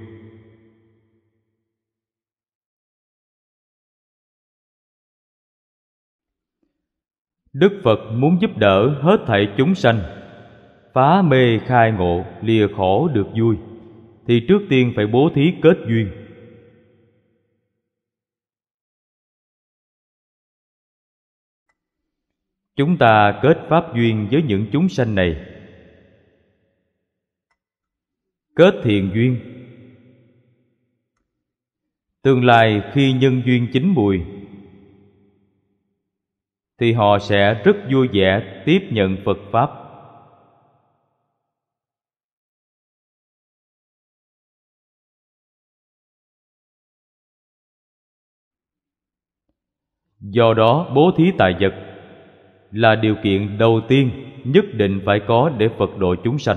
Đức Phật muốn giúp đỡ hết thảy chúng sanh Phá mê khai ngộ, lìa khổ được vui Thì trước tiên phải bố thí kết duyên Chúng ta kết pháp duyên với những chúng sanh này kết thiện duyên tương lai khi nhân duyên chín mùi thì họ sẽ rất vui vẻ tiếp nhận phật pháp do đó bố thí tài vật là điều kiện đầu tiên nhất định phải có để phật độ chúng sanh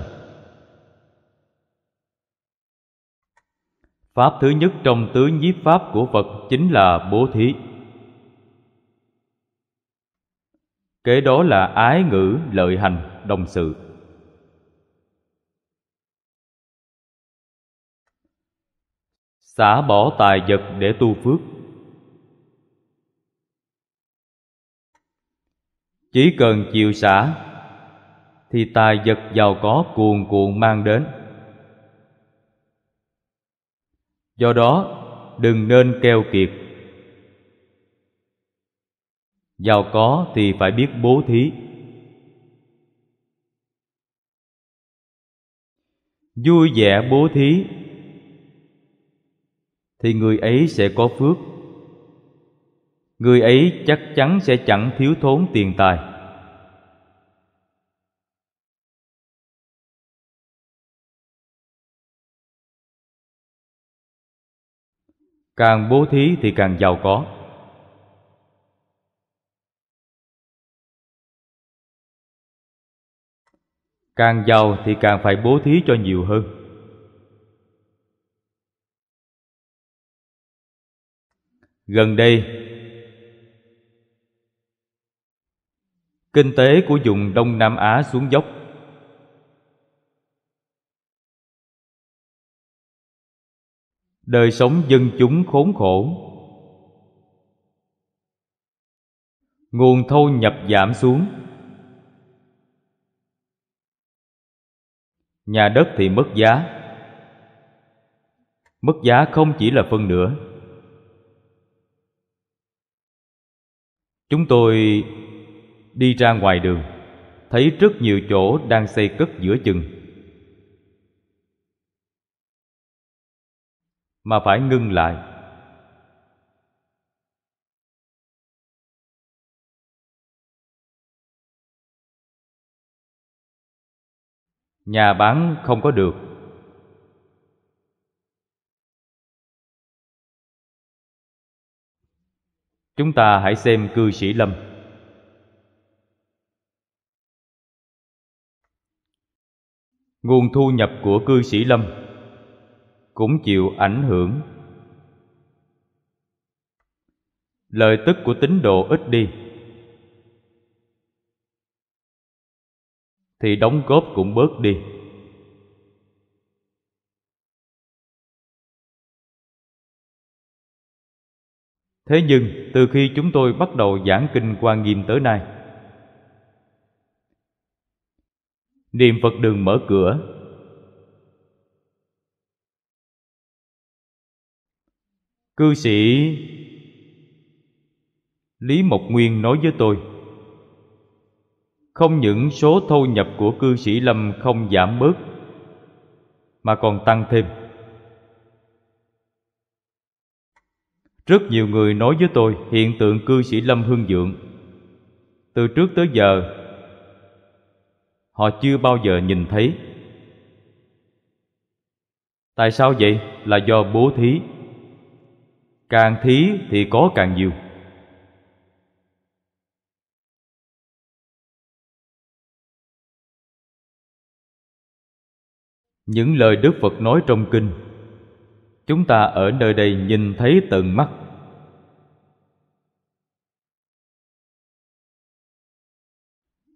Pháp thứ nhất trong tứ nhiếp pháp của Phật chính là bố thí. Kế đó là ái ngữ lợi hành đồng sự. Xả bỏ tài vật để tu phước. Chỉ cần chịu xả thì tài vật giàu có cuồn cuộn mang đến do đó đừng nên keo kiệt giàu có thì phải biết bố thí vui vẻ bố thí thì người ấy sẽ có phước người ấy chắc chắn sẽ chẳng thiếu thốn tiền tài càng bố thí thì càng giàu có càng giàu thì càng phải bố thí cho nhiều hơn gần đây kinh tế của vùng đông nam á xuống dốc đời sống dân chúng khốn khổ nguồn thu nhập giảm xuống nhà đất thì mất giá mất giá không chỉ là phân nửa chúng tôi đi ra ngoài đường thấy rất nhiều chỗ đang xây cất giữa chừng mà phải ngưng lại nhà bán không có được chúng ta hãy xem cư sĩ lâm nguồn thu nhập của cư sĩ lâm cũng chịu ảnh hưởng lợi tức của tín đồ ít đi thì đóng góp cũng bớt đi thế nhưng từ khi chúng tôi bắt đầu giảng kinh quan nghiêm tới nay niệm phật đường mở cửa cư sĩ lý mộc nguyên nói với tôi không những số thu nhập của cư sĩ lâm không giảm bớt mà còn tăng thêm rất nhiều người nói với tôi hiện tượng cư sĩ lâm hương dượng từ trước tới giờ họ chưa bao giờ nhìn thấy tại sao vậy là do bố thí càng thí thì có càng nhiều những lời đức phật nói trong kinh chúng ta ở nơi đây nhìn thấy tận mắt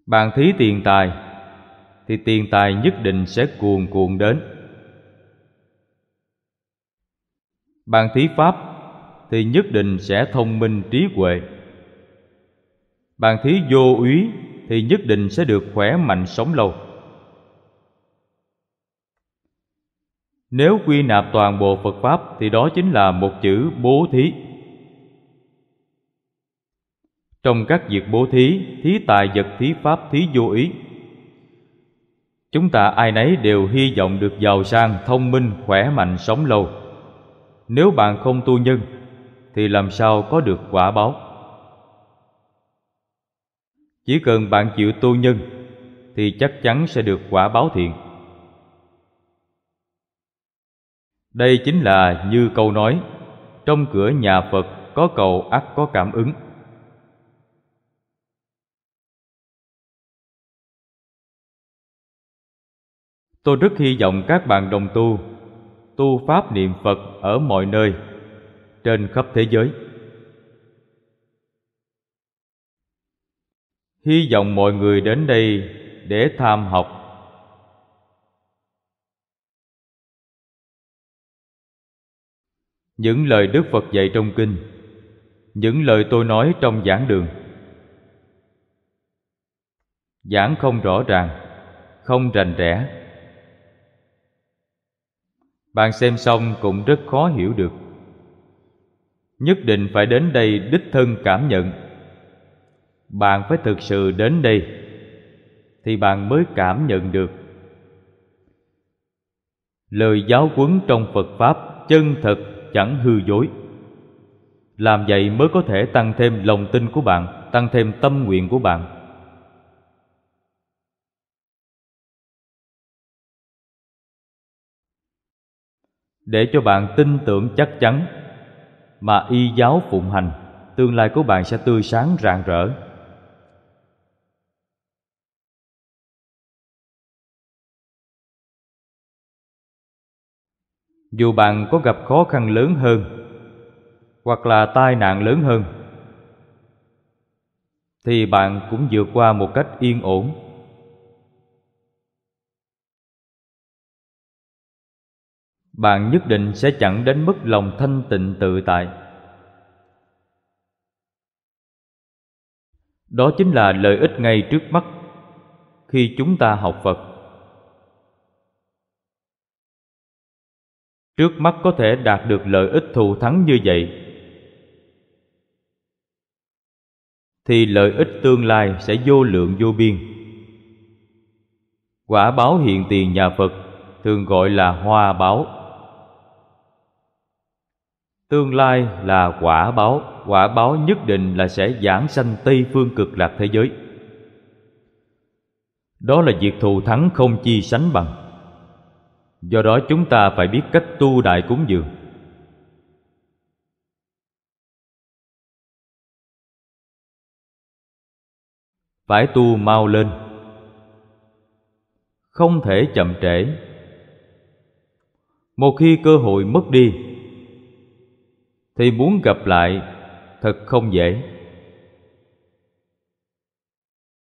bạn thí tiền tài thì tiền tài nhất định sẽ cuồn cuộn đến bạn thí pháp thì nhất định sẽ thông minh trí huệ bàn thí vô úy thì nhất định sẽ được khỏe mạnh sống lâu nếu quy nạp toàn bộ phật pháp thì đó chính là một chữ bố thí trong các việc bố thí thí tài vật thí pháp thí vô ý chúng ta ai nấy đều hy vọng được giàu sang thông minh khỏe mạnh sống lâu nếu bạn không tu nhân thì làm sao có được quả báo chỉ cần bạn chịu tu nhân thì chắc chắn sẽ được quả báo thiện đây chính là như câu nói trong cửa nhà phật có cầu ắt có cảm ứng tôi rất hy vọng các bạn đồng tu tu pháp niệm phật ở mọi nơi trên khắp thế giới hy vọng mọi người đến đây để tham học những lời đức phật dạy trong kinh những lời tôi nói trong giảng đường giảng không rõ ràng không rành rẽ bạn xem xong cũng rất khó hiểu được nhất định phải đến đây đích thân cảm nhận bạn phải thực sự đến đây thì bạn mới cảm nhận được lời giáo huấn trong phật pháp chân thật chẳng hư dối làm vậy mới có thể tăng thêm lòng tin của bạn tăng thêm tâm nguyện của bạn để cho bạn tin tưởng chắc chắn mà y giáo phụng hành tương lai của bạn sẽ tươi sáng rạng rỡ dù bạn có gặp khó khăn lớn hơn hoặc là tai nạn lớn hơn thì bạn cũng vượt qua một cách yên ổn bạn nhất định sẽ chẳng đến mức lòng thanh tịnh tự tại đó chính là lợi ích ngay trước mắt khi chúng ta học phật trước mắt có thể đạt được lợi ích thù thắng như vậy thì lợi ích tương lai sẽ vô lượng vô biên quả báo hiện tiền nhà phật thường gọi là hoa báo Tương lai là quả báo, quả báo nhất định là sẽ giảng sanh Tây phương cực lạc thế giới. Đó là việc thù thắng không chi sánh bằng. Do đó chúng ta phải biết cách tu đại cúng dường. Phải tu mau lên. Không thể chậm trễ. Một khi cơ hội mất đi thì muốn gặp lại thật không dễ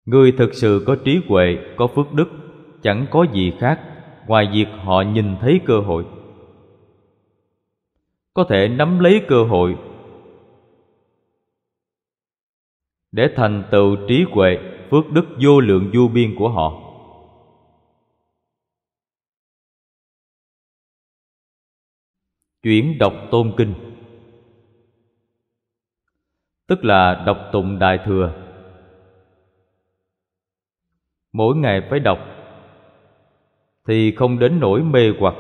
người thực sự có trí huệ có phước đức chẳng có gì khác ngoài việc họ nhìn thấy cơ hội có thể nắm lấy cơ hội để thành tựu trí huệ phước đức vô lượng vô biên của họ chuyển đọc tôn kinh tức là đọc tụng Đại Thừa. Mỗi ngày phải đọc thì không đến nỗi mê hoặc.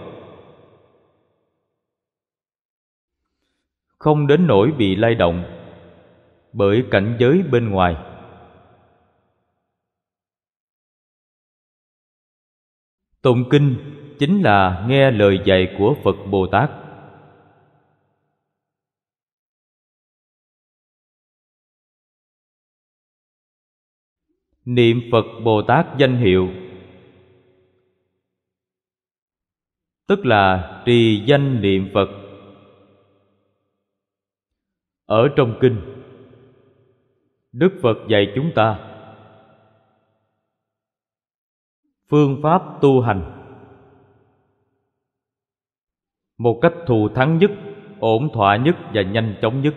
Không đến nỗi bị lay động bởi cảnh giới bên ngoài. Tụng kinh chính là nghe lời dạy của Phật Bồ Tát. Niệm Phật Bồ Tát danh hiệu Tức là trì danh niệm Phật Ở trong kinh Đức Phật dạy chúng ta Phương pháp tu hành Một cách thù thắng nhất, ổn thỏa nhất và nhanh chóng nhất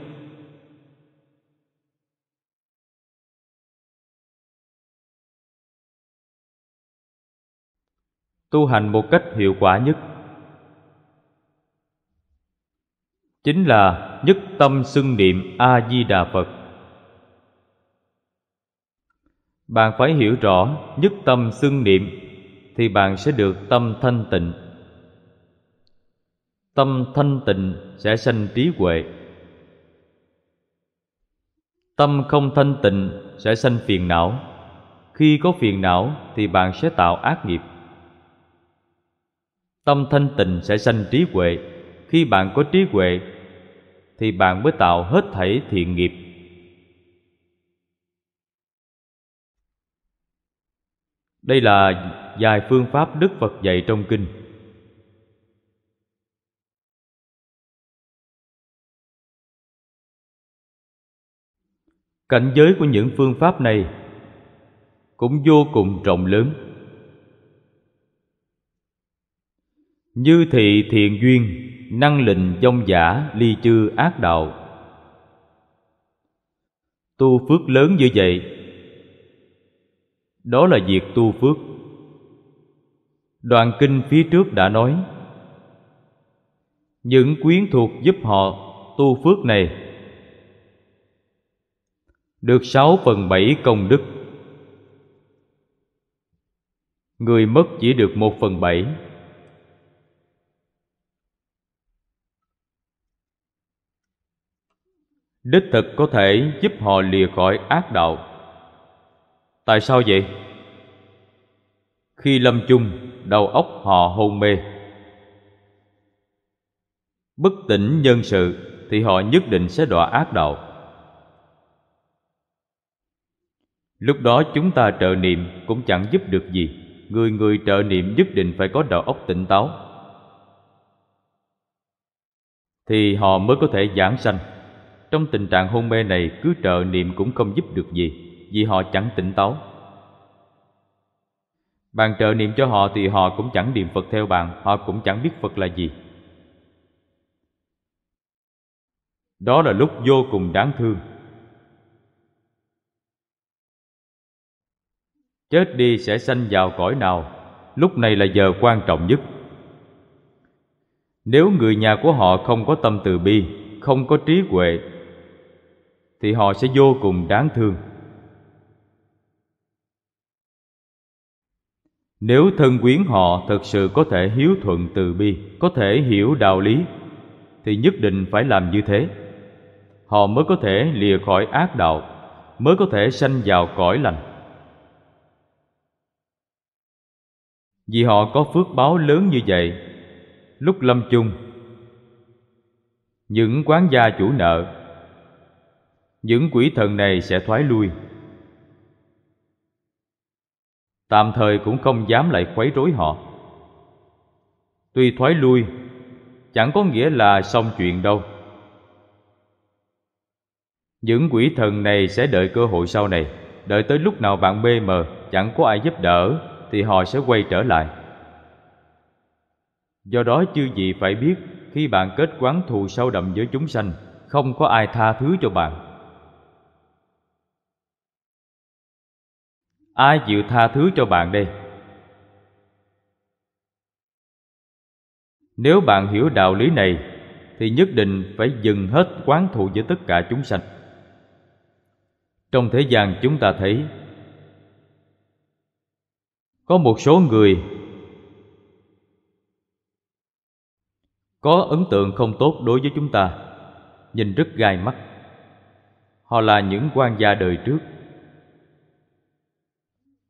tu hành một cách hiệu quả nhất chính là nhất tâm xưng niệm a di đà phật bạn phải hiểu rõ nhất tâm xưng niệm thì bạn sẽ được tâm thanh tịnh tâm thanh tịnh sẽ sanh trí huệ tâm không thanh tịnh sẽ sanh phiền não khi có phiền não thì bạn sẽ tạo ác nghiệp Tâm thanh tịnh sẽ sanh trí huệ Khi bạn có trí huệ Thì bạn mới tạo hết thảy thiện nghiệp Đây là vài phương pháp Đức Phật dạy trong kinh Cảnh giới của những phương pháp này cũng vô cùng rộng lớn Như thị thiện duyên Năng lình dông giả ly chư ác đạo Tu phước lớn như vậy Đó là việc tu phước Đoạn kinh phía trước đã nói Những quyến thuộc giúp họ tu phước này Được sáu phần bảy công đức Người mất chỉ được một phần bảy đích thực có thể giúp họ lìa khỏi ác đạo tại sao vậy khi lâm chung đầu óc họ hôn mê bất tỉnh nhân sự thì họ nhất định sẽ đọa ác đạo lúc đó chúng ta trợ niệm cũng chẳng giúp được gì người người trợ niệm nhất định phải có đầu óc tỉnh táo thì họ mới có thể giảng sanh trong tình trạng hôn mê này cứ trợ niệm cũng không giúp được gì Vì họ chẳng tỉnh táo Bạn trợ niệm cho họ thì họ cũng chẳng niệm Phật theo bạn Họ cũng chẳng biết Phật là gì Đó là lúc vô cùng đáng thương Chết đi sẽ sanh vào cõi nào Lúc này là giờ quan trọng nhất Nếu người nhà của họ không có tâm từ bi Không có trí huệ thì họ sẽ vô cùng đáng thương nếu thân quyến họ thực sự có thể hiếu thuận từ bi có thể hiểu đạo lý thì nhất định phải làm như thế họ mới có thể lìa khỏi ác đạo mới có thể sanh vào cõi lành vì họ có phước báo lớn như vậy lúc lâm chung những quán gia chủ nợ những quỷ thần này sẽ thoái lui tạm thời cũng không dám lại quấy rối họ tuy thoái lui chẳng có nghĩa là xong chuyện đâu những quỷ thần này sẽ đợi cơ hội sau này đợi tới lúc nào bạn mê mờ chẳng có ai giúp đỡ thì họ sẽ quay trở lại do đó chư vị phải biết khi bạn kết quán thù sâu đậm với chúng sanh không có ai tha thứ cho bạn Ai chịu tha thứ cho bạn đây? Nếu bạn hiểu đạo lý này thì nhất định phải dừng hết quán thù với tất cả chúng sanh. Trong thế gian chúng ta thấy có một số người có ấn tượng không tốt đối với chúng ta, nhìn rất gai mắt. Họ là những quan gia đời trước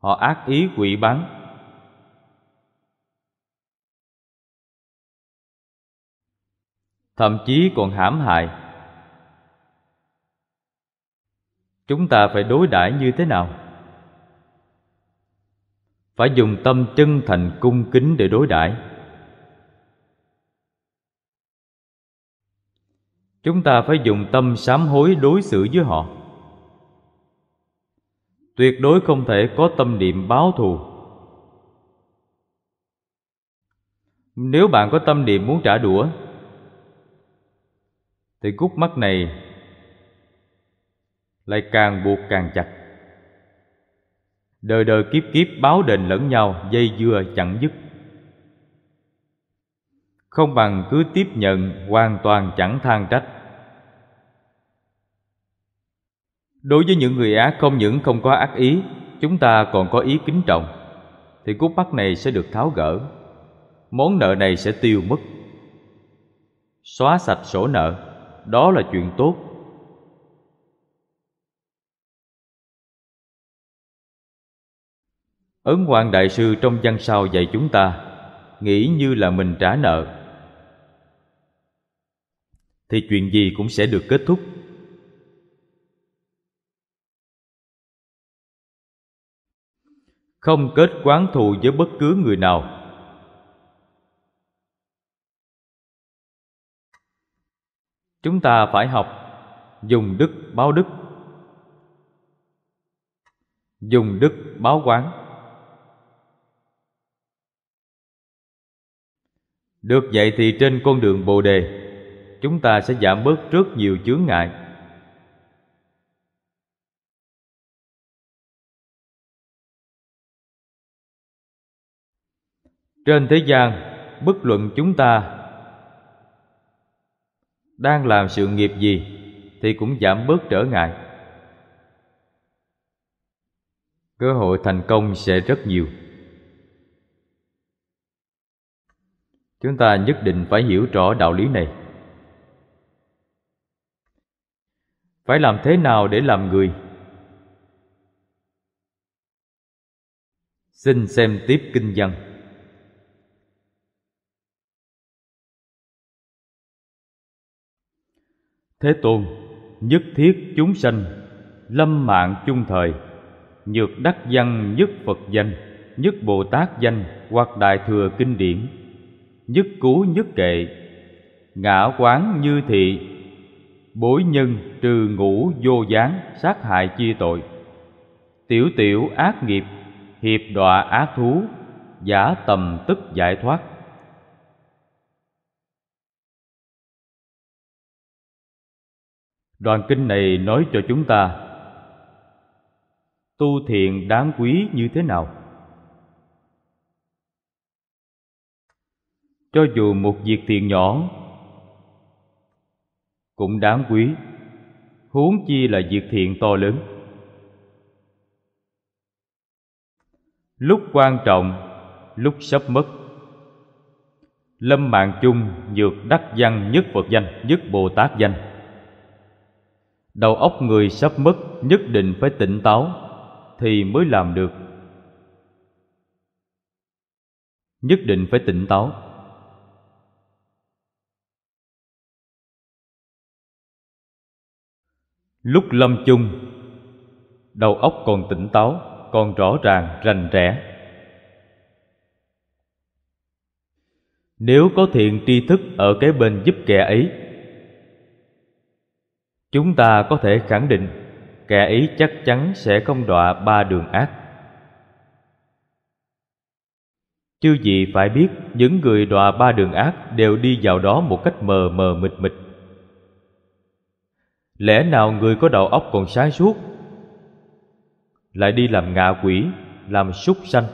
họ ác ý quỷ bán thậm chí còn hãm hại chúng ta phải đối đãi như thế nào phải dùng tâm chân thành cung kính để đối đãi chúng ta phải dùng tâm sám hối đối xử với họ tuyệt đối không thể có tâm niệm báo thù. Nếu bạn có tâm niệm muốn trả đũa, thì cúc mắt này lại càng buộc càng chặt. Đời đời kiếp kiếp báo đền lẫn nhau, dây dưa chẳng dứt. Không bằng cứ tiếp nhận hoàn toàn chẳng than trách. Đối với những người ác không những không có ác ý Chúng ta còn có ý kính trọng Thì cút bắt này sẽ được tháo gỡ Món nợ này sẽ tiêu mất Xóa sạch sổ nợ Đó là chuyện tốt Ấn Hoàng Đại Sư trong văn sau dạy chúng ta Nghĩ như là mình trả nợ Thì chuyện gì cũng sẽ được kết thúc không kết quán thù với bất cứ người nào chúng ta phải học dùng đức báo đức dùng đức báo quán được vậy thì trên con đường bồ đề chúng ta sẽ giảm bớt rất nhiều chướng ngại Trên thế gian, bất luận chúng ta đang làm sự nghiệp gì thì cũng giảm bớt trở ngại. Cơ hội thành công sẽ rất nhiều. Chúng ta nhất định phải hiểu rõ đạo lý này. Phải làm thế nào để làm người? Xin xem tiếp kinh văn. Thế Tôn, nhất thiết chúng sanh, lâm mạng chung thời, nhược đắc văn nhất Phật danh, nhất Bồ Tát danh hoặc Đại Thừa Kinh điển, nhất cú nhất kệ, ngã quán như thị, bối nhân trừ ngũ vô gián sát hại chi tội, tiểu tiểu ác nghiệp, hiệp đọa ác thú, giả tầm tức giải thoát Đoạn kinh này nói cho chúng ta tu thiện đáng quý như thế nào. Cho dù một việc thiện nhỏ cũng đáng quý, huống chi là việc thiện to lớn. Lúc quan trọng, lúc sắp mất, lâm mạng chung nhược đắc văn nhất Phật danh, nhất Bồ Tát danh đầu óc người sắp mất nhất định phải tỉnh táo thì mới làm được nhất định phải tỉnh táo lúc lâm chung đầu óc còn tỉnh táo còn rõ ràng rành rẽ nếu có thiện tri thức ở cái bên giúp kẻ ấy chúng ta có thể khẳng định kẻ ý chắc chắn sẽ không đọa ba đường ác chư gì phải biết những người đọa ba đường ác đều đi vào đó một cách mờ mờ mịt mịt lẽ nào người có đầu óc còn sáng suốt lại đi làm ngạ quỷ làm súc sanh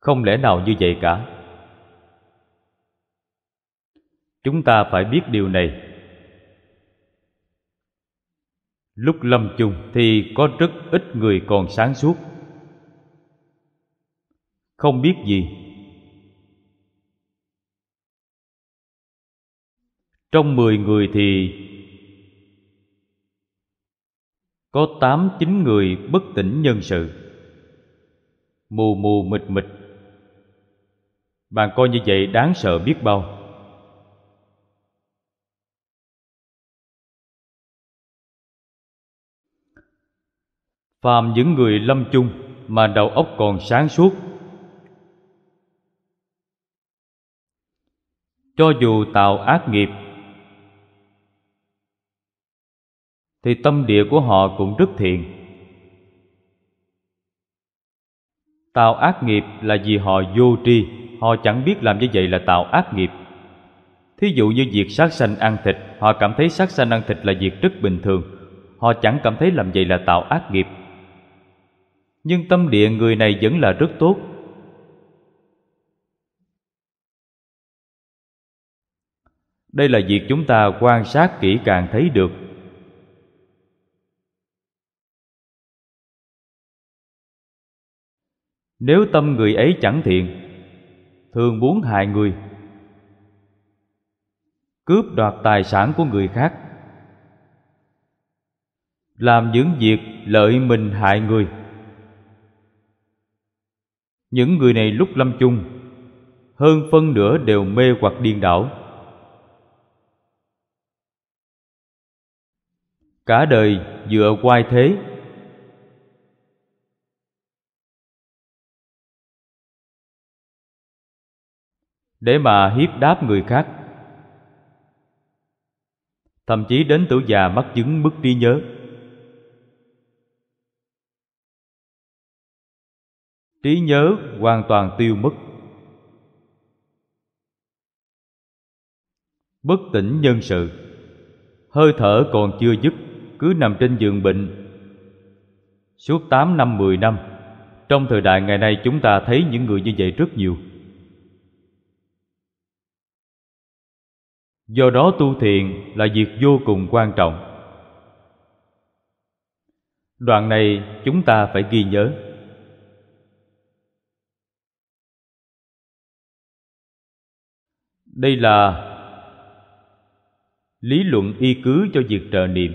không lẽ nào như vậy cả chúng ta phải biết điều này lúc lâm chung thì có rất ít người còn sáng suốt không biết gì trong mười người thì có tám chín người bất tỉnh nhân sự mù mù mịt mịt bạn coi như vậy đáng sợ biết bao phàm những người lâm chung mà đầu óc còn sáng suốt cho dù tạo ác nghiệp thì tâm địa của họ cũng rất thiện tạo ác nghiệp là vì họ vô tri họ chẳng biết làm như vậy là tạo ác nghiệp thí dụ như việc sát sanh ăn thịt họ cảm thấy sát sanh ăn thịt là việc rất bình thường họ chẳng cảm thấy làm vậy là tạo ác nghiệp nhưng tâm địa người này vẫn là rất tốt. Đây là việc chúng ta quan sát kỹ càng thấy được. Nếu tâm người ấy chẳng thiện, thường muốn hại người, cướp đoạt tài sản của người khác, làm những việc lợi mình hại người, những người này lúc lâm chung hơn phân nửa đều mê hoặc điên đảo cả đời dựa quay thế để mà hiếp đáp người khác thậm chí đến tuổi già mắc chứng mất trí nhớ trí nhớ hoàn toàn tiêu mất bất tỉnh nhân sự hơi thở còn chưa dứt cứ nằm trên giường bệnh suốt 8 năm 10 năm trong thời đại ngày nay chúng ta thấy những người như vậy rất nhiều do đó tu thiền là việc vô cùng quan trọng đoạn này chúng ta phải ghi nhớ đây là lý luận y cứ cho việc trợ niệm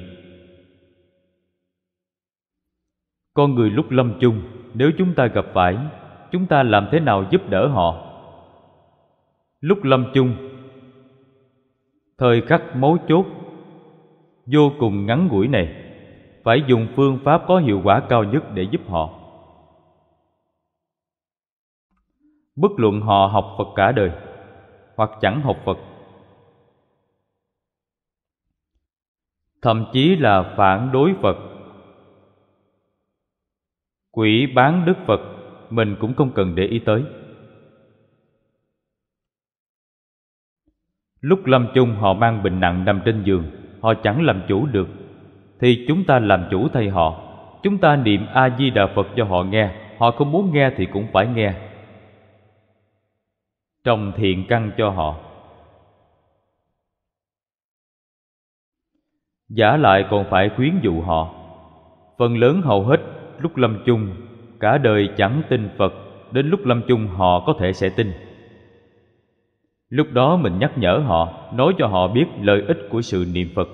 con người lúc lâm chung nếu chúng ta gặp phải chúng ta làm thế nào giúp đỡ họ lúc lâm chung thời khắc mấu chốt vô cùng ngắn ngủi này phải dùng phương pháp có hiệu quả cao nhất để giúp họ bất luận họ học phật cả đời hoặc chẳng học Phật. Thậm chí là phản đối Phật. Quỷ bán Đức Phật mình cũng không cần để ý tới. Lúc lâm chung họ mang bệnh nặng nằm trên giường, họ chẳng làm chủ được thì chúng ta làm chủ thay họ. Chúng ta niệm A Di Đà Phật cho họ nghe, họ không muốn nghe thì cũng phải nghe, trồng thiện căn cho họ giả lại còn phải khuyến dụ họ phần lớn hầu hết lúc lâm chung cả đời chẳng tin phật đến lúc lâm chung họ có thể sẽ tin lúc đó mình nhắc nhở họ nói cho họ biết lợi ích của sự niệm phật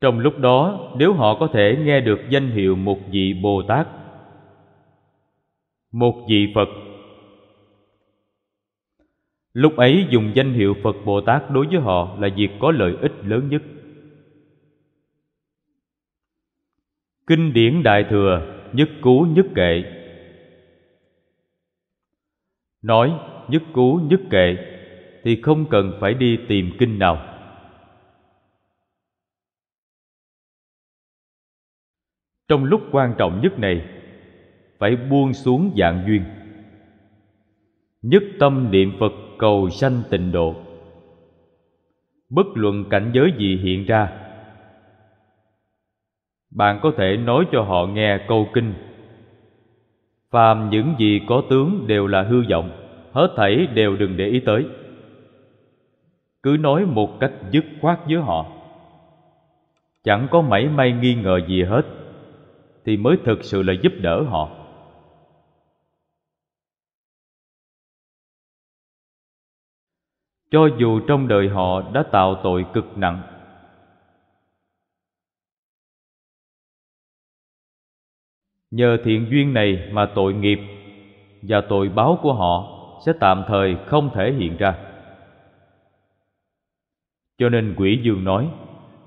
trong lúc đó nếu họ có thể nghe được danh hiệu một vị bồ tát một vị phật lúc ấy dùng danh hiệu phật bồ tát đối với họ là việc có lợi ích lớn nhất kinh điển đại thừa nhất cú nhất kệ nói nhất cú nhất kệ thì không cần phải đi tìm kinh nào trong lúc quan trọng nhất này phải buông xuống dạng duyên nhất tâm niệm phật cầu sanh tịnh độ bất luận cảnh giới gì hiện ra bạn có thể nói cho họ nghe câu kinh phàm những gì có tướng đều là hư vọng hết thảy đều đừng để ý tới cứ nói một cách dứt khoát với họ chẳng có mảy may nghi ngờ gì hết thì mới thực sự là giúp đỡ họ cho dù trong đời họ đã tạo tội cực nặng nhờ thiện duyên này mà tội nghiệp và tội báo của họ sẽ tạm thời không thể hiện ra cho nên quỷ dương nói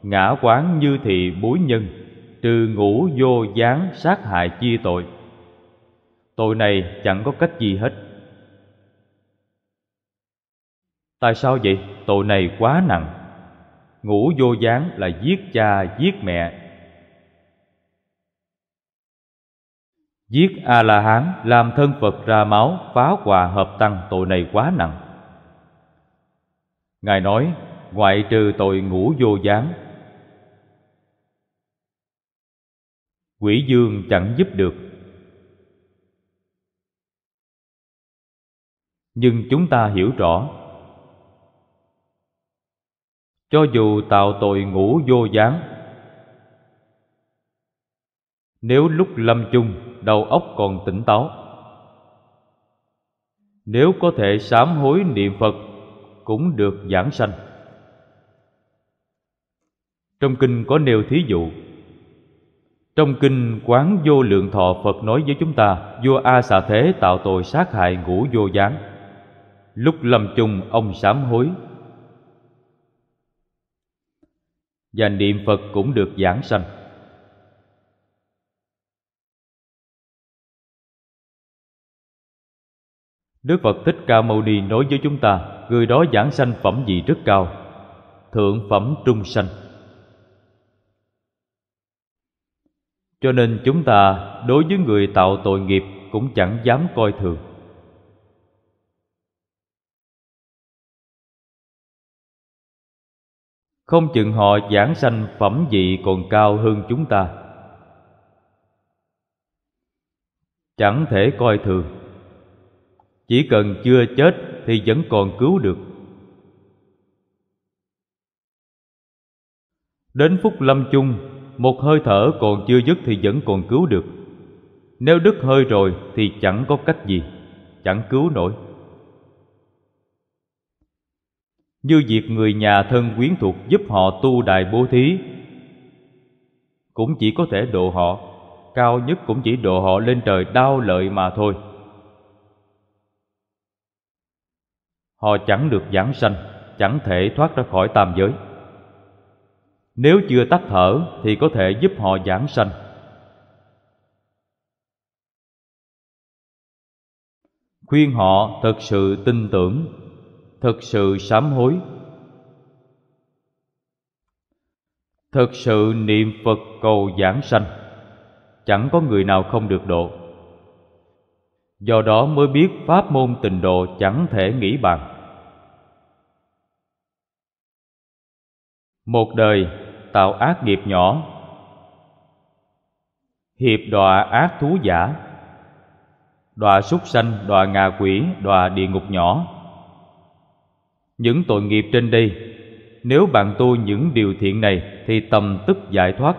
ngã quán như thị bối nhân trừ ngũ vô gián sát hại chia tội tội này chẳng có cách gì hết Tại sao vậy? Tội này quá nặng Ngủ vô gián là giết cha, giết mẹ Giết A-la-hán làm thân Phật ra máu Phá hòa hợp tăng tội này quá nặng Ngài nói ngoại trừ tội ngủ vô gián Quỷ dương chẳng giúp được Nhưng chúng ta hiểu rõ cho dù tạo tội ngũ vô gián nếu lúc lâm chung đầu óc còn tỉnh táo nếu có thể sám hối niệm phật cũng được giảng sanh trong kinh có nêu thí dụ trong kinh quán vô lượng thọ phật nói với chúng ta vua a xà thế tạo tội sát hại ngũ vô gián lúc lâm chung ông sám hối và niệm Phật cũng được giảng sanh. Đức Phật Thích Ca Mâu Ni nói với chúng ta, người đó giảng sanh phẩm gì rất cao, thượng phẩm trung sanh. Cho nên chúng ta đối với người tạo tội nghiệp cũng chẳng dám coi thường. Không chừng họ giảng sanh phẩm vị còn cao hơn chúng ta Chẳng thể coi thường Chỉ cần chưa chết thì vẫn còn cứu được Đến phút lâm chung Một hơi thở còn chưa dứt thì vẫn còn cứu được Nếu đứt hơi rồi thì chẳng có cách gì Chẳng cứu nổi như việc người nhà thân quyến thuộc giúp họ tu đại bố thí cũng chỉ có thể độ họ cao nhất cũng chỉ độ họ lên trời đau lợi mà thôi họ chẳng được giảng sanh chẳng thể thoát ra khỏi tam giới nếu chưa tắt thở thì có thể giúp họ giảng sanh khuyên họ thật sự tin tưởng thực sự sám hối thực sự niệm phật cầu giảng sanh chẳng có người nào không được độ do đó mới biết pháp môn tình độ chẳng thể nghĩ bằng. một đời tạo ác nghiệp nhỏ hiệp đọa ác thú giả đọa súc sanh đọa ngạ quỷ đọa địa ngục nhỏ những tội nghiệp trên đây nếu bạn tu những điều thiện này thì tầm tức giải thoát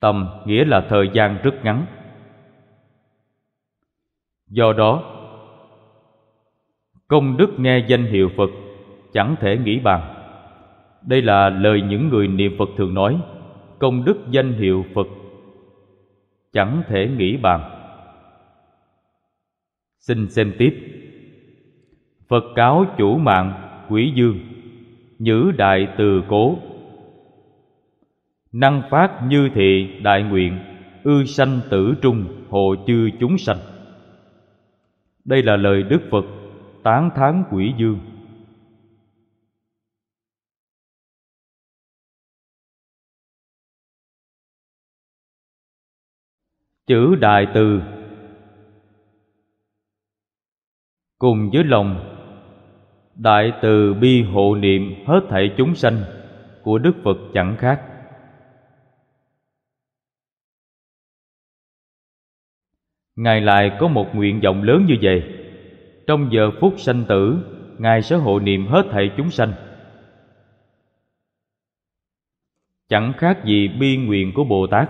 tầm nghĩa là thời gian rất ngắn do đó công đức nghe danh hiệu phật chẳng thể nghĩ bàn đây là lời những người niệm phật thường nói công đức danh hiệu phật chẳng thể nghĩ bàn Xin xem tiếp Phật cáo chủ mạng quỷ dương Nhữ đại từ cố Năng phát như thị đại nguyện Ư sanh tử trung hộ chư chúng sanh Đây là lời Đức Phật tán thán quỷ dương Chữ đại từ cùng với lòng đại từ bi hộ niệm hết thảy chúng sanh của đức phật chẳng khác ngài lại có một nguyện vọng lớn như vậy trong giờ phút sanh tử ngài sẽ hộ niệm hết thảy chúng sanh chẳng khác gì bi nguyện của bồ tát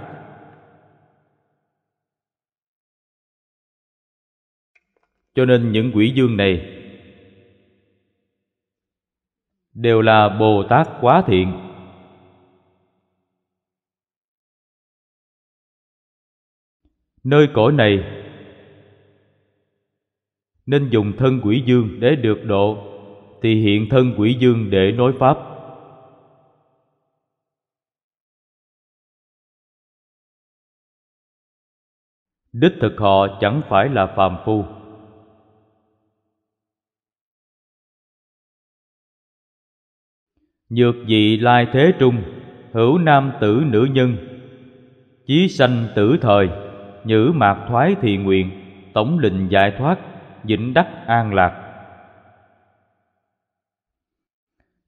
cho nên những quỷ dương này đều là bồ tát quá thiện nơi cõi này nên dùng thân quỷ dương để được độ thì hiện thân quỷ dương để nói pháp đích thực họ chẳng phải là phàm phu Nhược dị lai thế trung Hữu nam tử nữ nhân Chí sanh tử thời Nhữ mạc thoái thị nguyện Tổng lệnh giải thoát Vĩnh đắc an lạc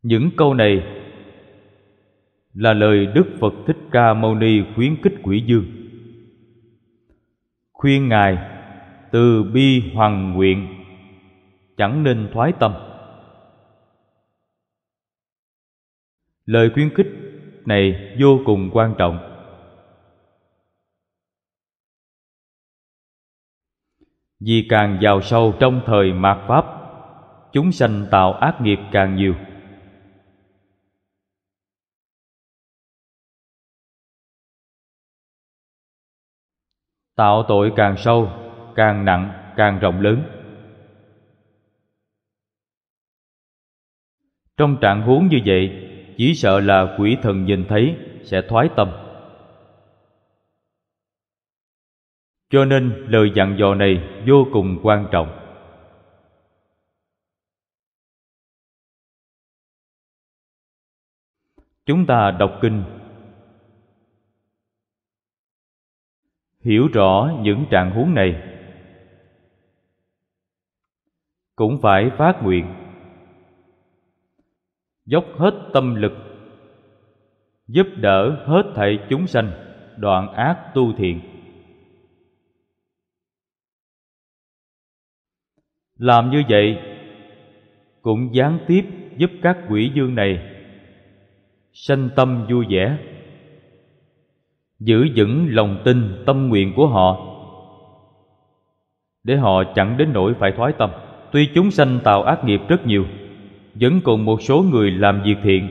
Những câu này là lời Đức Phật Thích Ca Mâu Ni khuyến khích quỷ dương. Khuyên Ngài từ bi hoàng nguyện, chẳng nên thoái tâm. lời khuyến khích này vô cùng quan trọng vì càng vào sâu trong thời mạt pháp chúng sanh tạo ác nghiệp càng nhiều tạo tội càng sâu càng nặng càng rộng lớn trong trạng huống như vậy chỉ sợ là quỷ thần nhìn thấy sẽ thoái tâm. Cho nên lời dặn dò này vô cùng quan trọng. Chúng ta đọc kinh hiểu rõ những trạng huống này cũng phải phát nguyện dốc hết tâm lực giúp đỡ hết thảy chúng sanh đoạn ác tu thiện làm như vậy cũng gián tiếp giúp các quỷ dương này sanh tâm vui vẻ giữ vững lòng tin tâm nguyện của họ để họ chẳng đến nỗi phải thoái tâm tuy chúng sanh tạo ác nghiệp rất nhiều vẫn còn một số người làm việc thiện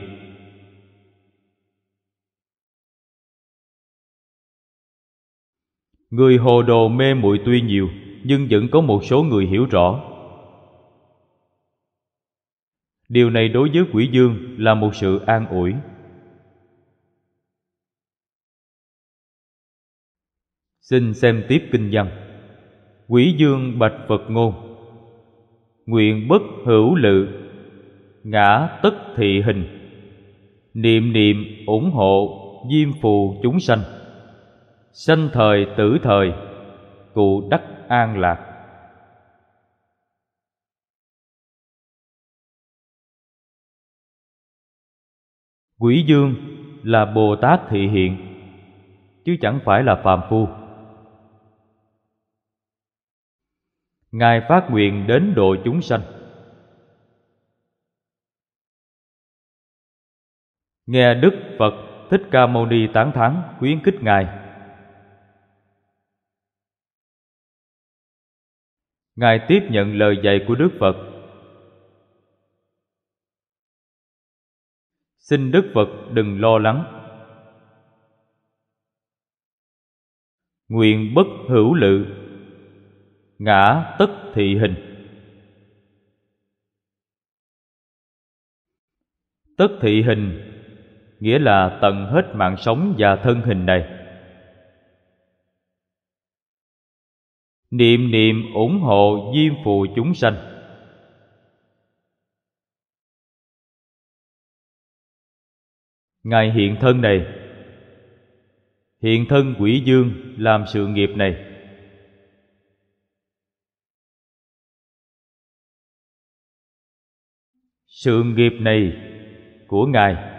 người hồ đồ mê muội tuy nhiều nhưng vẫn có một số người hiểu rõ điều này đối với quỷ dương là một sự an ủi xin xem tiếp kinh văn quỷ dương bạch phật ngôn nguyện bất hữu lự ngã tức thị hình niệm niệm ủng hộ diêm phù chúng sanh sanh thời tử thời cụ đắc an lạc quỷ dương là bồ tát thị hiện chứ chẳng phải là phàm phu ngài phát nguyện đến độ chúng sanh nghe Đức Phật Thích Ca Mâu Ni tán thán khuyến khích ngài. Ngài tiếp nhận lời dạy của Đức Phật. Xin Đức Phật đừng lo lắng. Nguyện bất hữu lự, ngã tất thị hình. Tất thị hình nghĩa là tận hết mạng sống và thân hình này niệm niệm ủng hộ diêm phù chúng sanh ngài hiện thân này hiện thân quỷ dương làm sự nghiệp này sự nghiệp này của ngài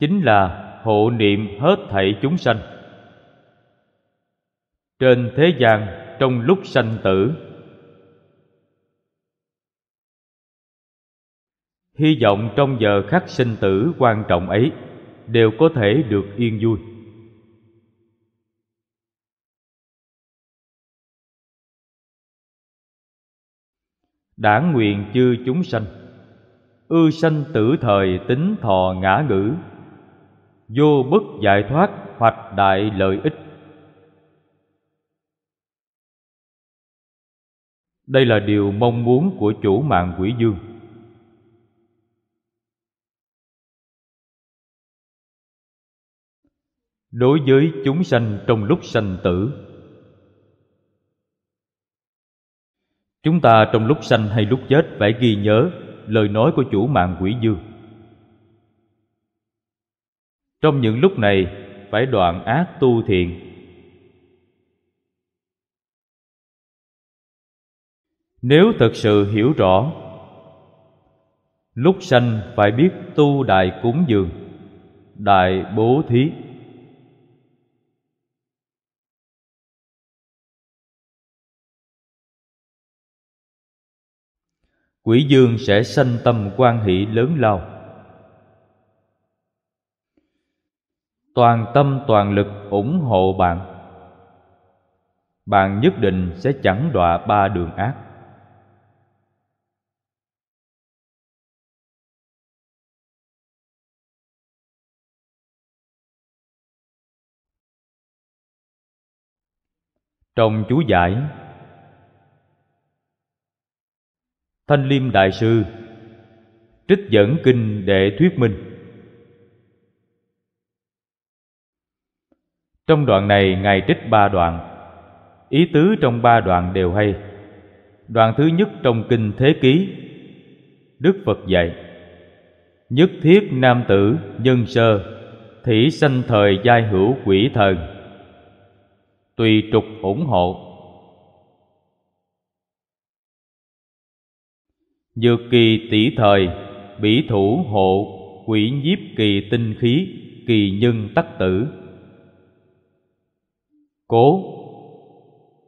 chính là hộ niệm hết thảy chúng sanh trên thế gian trong lúc sanh tử hy vọng trong giờ khắc sinh tử quan trọng ấy đều có thể được yên vui đã nguyện chư chúng sanh ư sanh tử thời tính thọ ngã ngữ vô bất giải thoát hoạch đại lợi ích đây là điều mong muốn của chủ mạng quỷ dương đối với chúng sanh trong lúc sanh tử chúng ta trong lúc sanh hay lúc chết phải ghi nhớ lời nói của chủ mạng quỷ dương trong những lúc này phải đoạn ác tu thiện Nếu thật sự hiểu rõ Lúc sanh phải biết tu đại cúng dường Đại bố thí Quỷ dương sẽ sanh tâm quan hỷ lớn lao toàn tâm toàn lực ủng hộ bạn bạn nhất định sẽ chẳng đọa ba đường ác trong chú giải thanh liêm đại sư trích dẫn kinh để thuyết minh Trong đoạn này Ngài trích ba đoạn Ý tứ trong ba đoạn đều hay Đoạn thứ nhất trong Kinh Thế Ký Đức Phật dạy Nhất thiết nam tử nhân sơ Thỉ sanh thời giai hữu quỷ thần Tùy trục ủng hộ Dược kỳ tỷ thời Bỉ thủ hộ Quỷ nhiếp kỳ tinh khí Kỳ nhân tắc tử Cố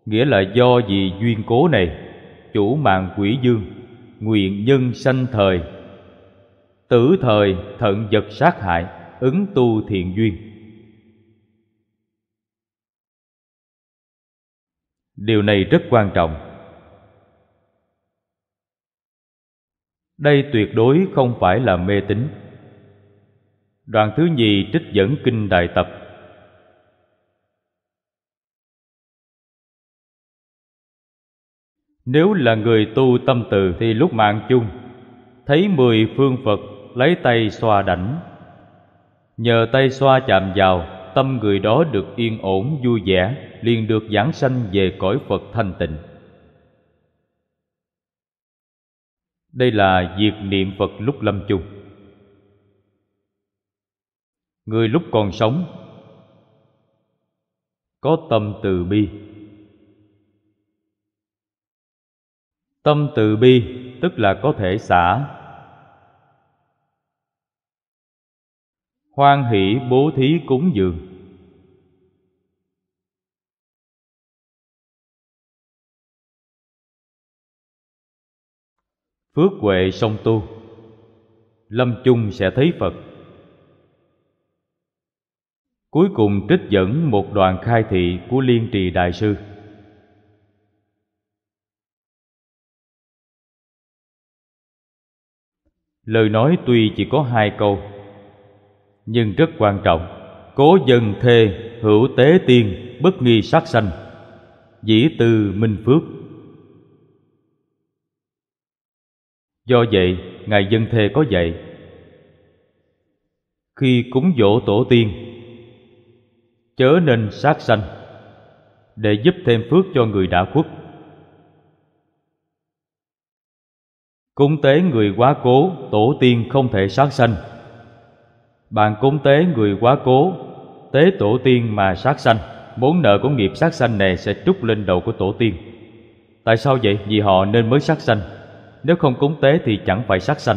Nghĩa là do vì duyên cố này Chủ mạng quỷ dương Nguyện nhân sanh thời Tử thời thận vật sát hại Ứng tu thiện duyên Điều này rất quan trọng Đây tuyệt đối không phải là mê tín Đoạn thứ nhì trích dẫn kinh Đại Tập Nếu là người tu tâm từ thì lúc mạng chung Thấy mười phương Phật lấy tay xoa đảnh Nhờ tay xoa chạm vào Tâm người đó được yên ổn vui vẻ Liền được giảng sanh về cõi Phật thanh tịnh Đây là việc niệm Phật lúc lâm chung Người lúc còn sống Có tâm từ bi Tâm từ bi tức là có thể xả Hoan hỷ bố thí cúng dường Phước huệ song tu Lâm chung sẽ thấy Phật Cuối cùng trích dẫn một đoàn khai thị của Liên Trì Đại Sư Lời nói tuy chỉ có hai câu Nhưng rất quan trọng Cố dân thê hữu tế tiên bất nghi sát sanh Dĩ từ minh phước Do vậy Ngài dân thê có dạy Khi cúng dỗ tổ tiên Chớ nên sát sanh Để giúp thêm phước cho người đã khuất Cúng tế người quá cố, tổ tiên không thể sát sanh. Bạn cúng tế người quá cố, tế tổ tiên mà sát sanh, món nợ của nghiệp sát sanh này sẽ trút lên đầu của tổ tiên. Tại sao vậy? Vì họ nên mới sát sanh. Nếu không cúng tế thì chẳng phải sát sanh.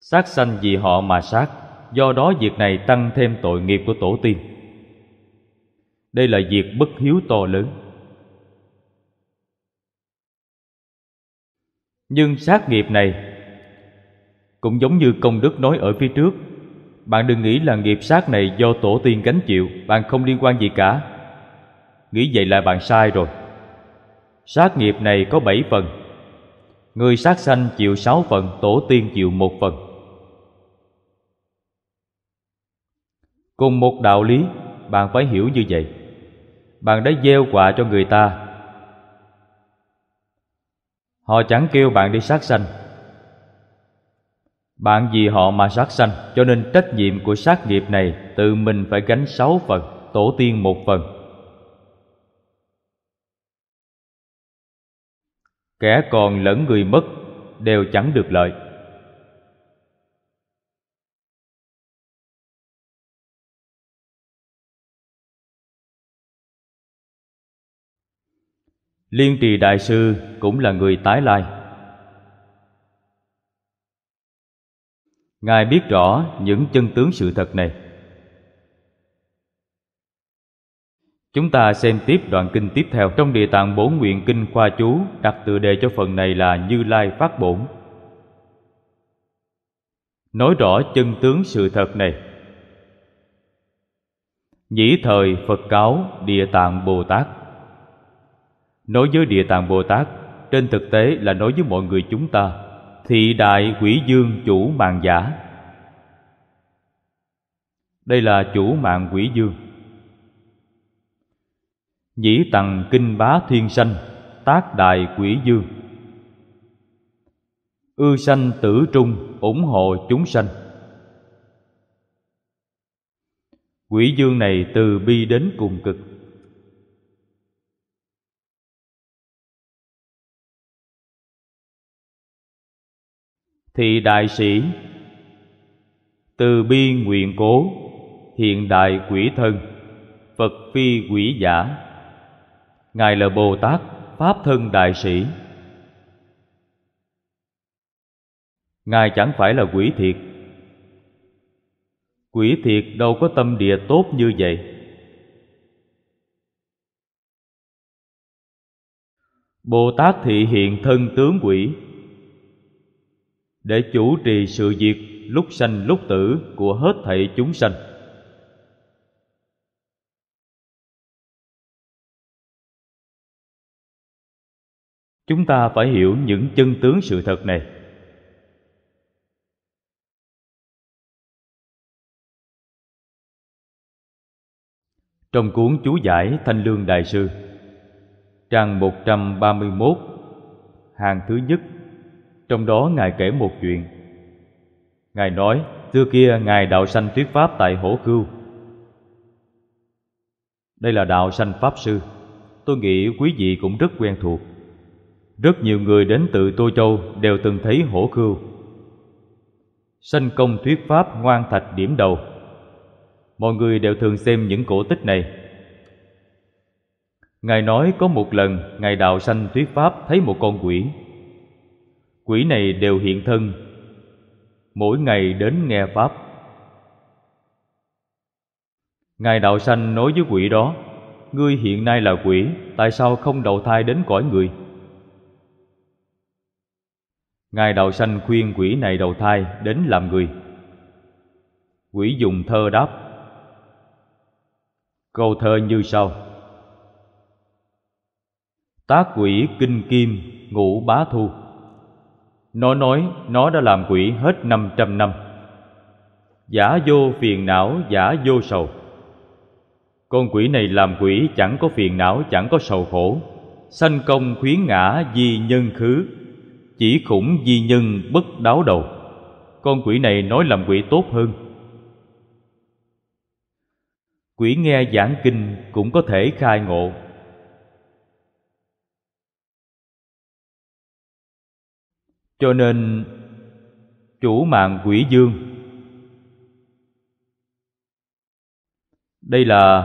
Sát sanh vì họ mà sát, do đó việc này tăng thêm tội nghiệp của tổ tiên. Đây là việc bất hiếu to lớn. Nhưng sát nghiệp này cũng giống như công đức nói ở phía trước. Bạn đừng nghĩ là nghiệp sát này do tổ tiên gánh chịu, bạn không liên quan gì cả. Nghĩ vậy là bạn sai rồi. Sát nghiệp này có bảy phần. Người sát sanh chịu sáu phần, tổ tiên chịu một phần. Cùng một đạo lý, bạn phải hiểu như vậy. Bạn đã gieo quả cho người ta, Họ chẳng kêu bạn đi sát sanh Bạn vì họ mà sát sanh Cho nên trách nhiệm của sát nghiệp này Tự mình phải gánh sáu phần Tổ tiên một phần Kẻ còn lẫn người mất Đều chẳng được lợi Liên trì đại sư cũng là người tái lai. Ngài biết rõ những chân tướng sự thật này. Chúng ta xem tiếp đoạn kinh tiếp theo trong Địa Tạng Bốn Nguyện Kinh Khoa Chú, đặt tựa đề cho phần này là Như Lai Phát Bổn. Nói rõ chân tướng sự thật này. Nhĩ thời Phật Cáo Địa Tạng Bồ Tát Nói với Địa Tạng Bồ Tát Trên thực tế là nói với mọi người chúng ta Thị đại quỷ dương chủ mạng giả Đây là chủ mạng quỷ dương Nhĩ tằng kinh bá thiên sanh Tác đại quỷ dương Ư sanh tử trung ủng hộ chúng sanh Quỷ dương này từ bi đến cùng cực thì đại sĩ từ bi nguyện cố hiện đại quỷ thân phật phi quỷ giả ngài là bồ tát pháp thân đại sĩ ngài chẳng phải là quỷ thiệt quỷ thiệt đâu có tâm địa tốt như vậy bồ tát thị hiện thân tướng quỷ để chủ trì sự việc lúc sanh lúc tử của hết thảy chúng sanh chúng ta phải hiểu những chân tướng sự thật này trong cuốn chú giải Thanh Lương Đại Sư, trang 131, hàng thứ nhất trong đó Ngài kể một chuyện Ngài nói Xưa kia Ngài đạo sanh thuyết pháp tại Hổ Cưu Đây là đạo sanh Pháp Sư Tôi nghĩ quý vị cũng rất quen thuộc Rất nhiều người đến từ Tô Châu đều từng thấy Hổ Cưu Sanh công thuyết pháp ngoan thạch điểm đầu Mọi người đều thường xem những cổ tích này Ngài nói có một lần Ngài đạo sanh thuyết pháp thấy một con quỷ quỷ này đều hiện thân mỗi ngày đến nghe pháp ngài đạo sanh nói với quỷ đó ngươi hiện nay là quỷ tại sao không đầu thai đến cõi người ngài đạo sanh khuyên quỷ này đầu thai đến làm người quỷ dùng thơ đáp câu thơ như sau tác quỷ kinh kim ngũ bá thu nó nói nó đã làm quỷ hết 500 năm Giả vô phiền não, giả vô sầu Con quỷ này làm quỷ chẳng có phiền não, chẳng có sầu khổ Sanh công khuyến ngã di nhân khứ Chỉ khủng di nhân bất đáo đầu Con quỷ này nói làm quỷ tốt hơn Quỷ nghe giảng kinh cũng có thể khai ngộ cho nên chủ mạng quỷ dương đây là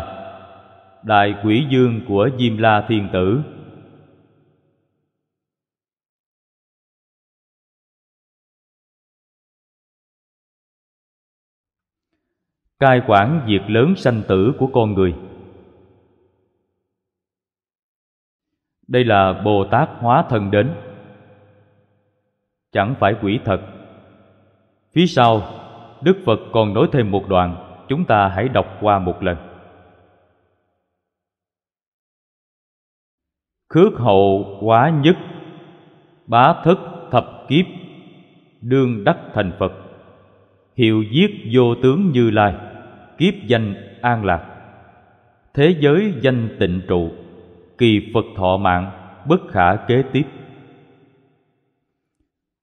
đại quỷ dương của diêm la thiên tử cai quản việc lớn sanh tử của con người đây là bồ tát hóa thân đến chẳng phải quỷ thật. Phía sau, Đức Phật còn nói thêm một đoạn, chúng ta hãy đọc qua một lần. Khước hậu quá nhất, bá thất thập kiếp, đương đắc thành Phật. Hiệu giết vô tướng Như Lai, kiếp danh an lạc. Thế giới danh tịnh trụ, kỳ Phật thọ mạng bất khả kế tiếp.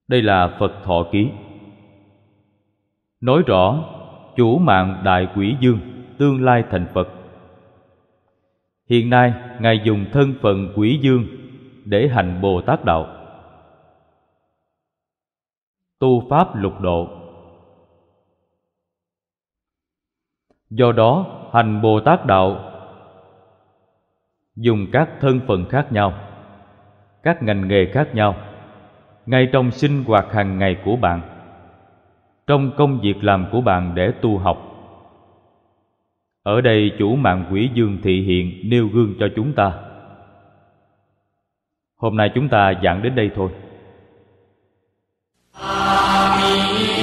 Đây là Phật Thọ Ký Nói rõ chủ mạng Đại Quỷ Dương Tương lai thành Phật Hiện nay Ngài dùng thân phận Quỷ Dương Để hành Bồ Tát Đạo Tu Pháp Lục Độ Do đó hành Bồ Tát Đạo Dùng các thân phận khác nhau Các ngành nghề khác nhau ngay trong sinh hoạt hàng ngày của bạn trong công việc làm của bạn để tu học ở đây chủ mạng quỷ dương thị hiện nêu gương cho chúng ta hôm nay chúng ta giảng đến đây thôi Amen.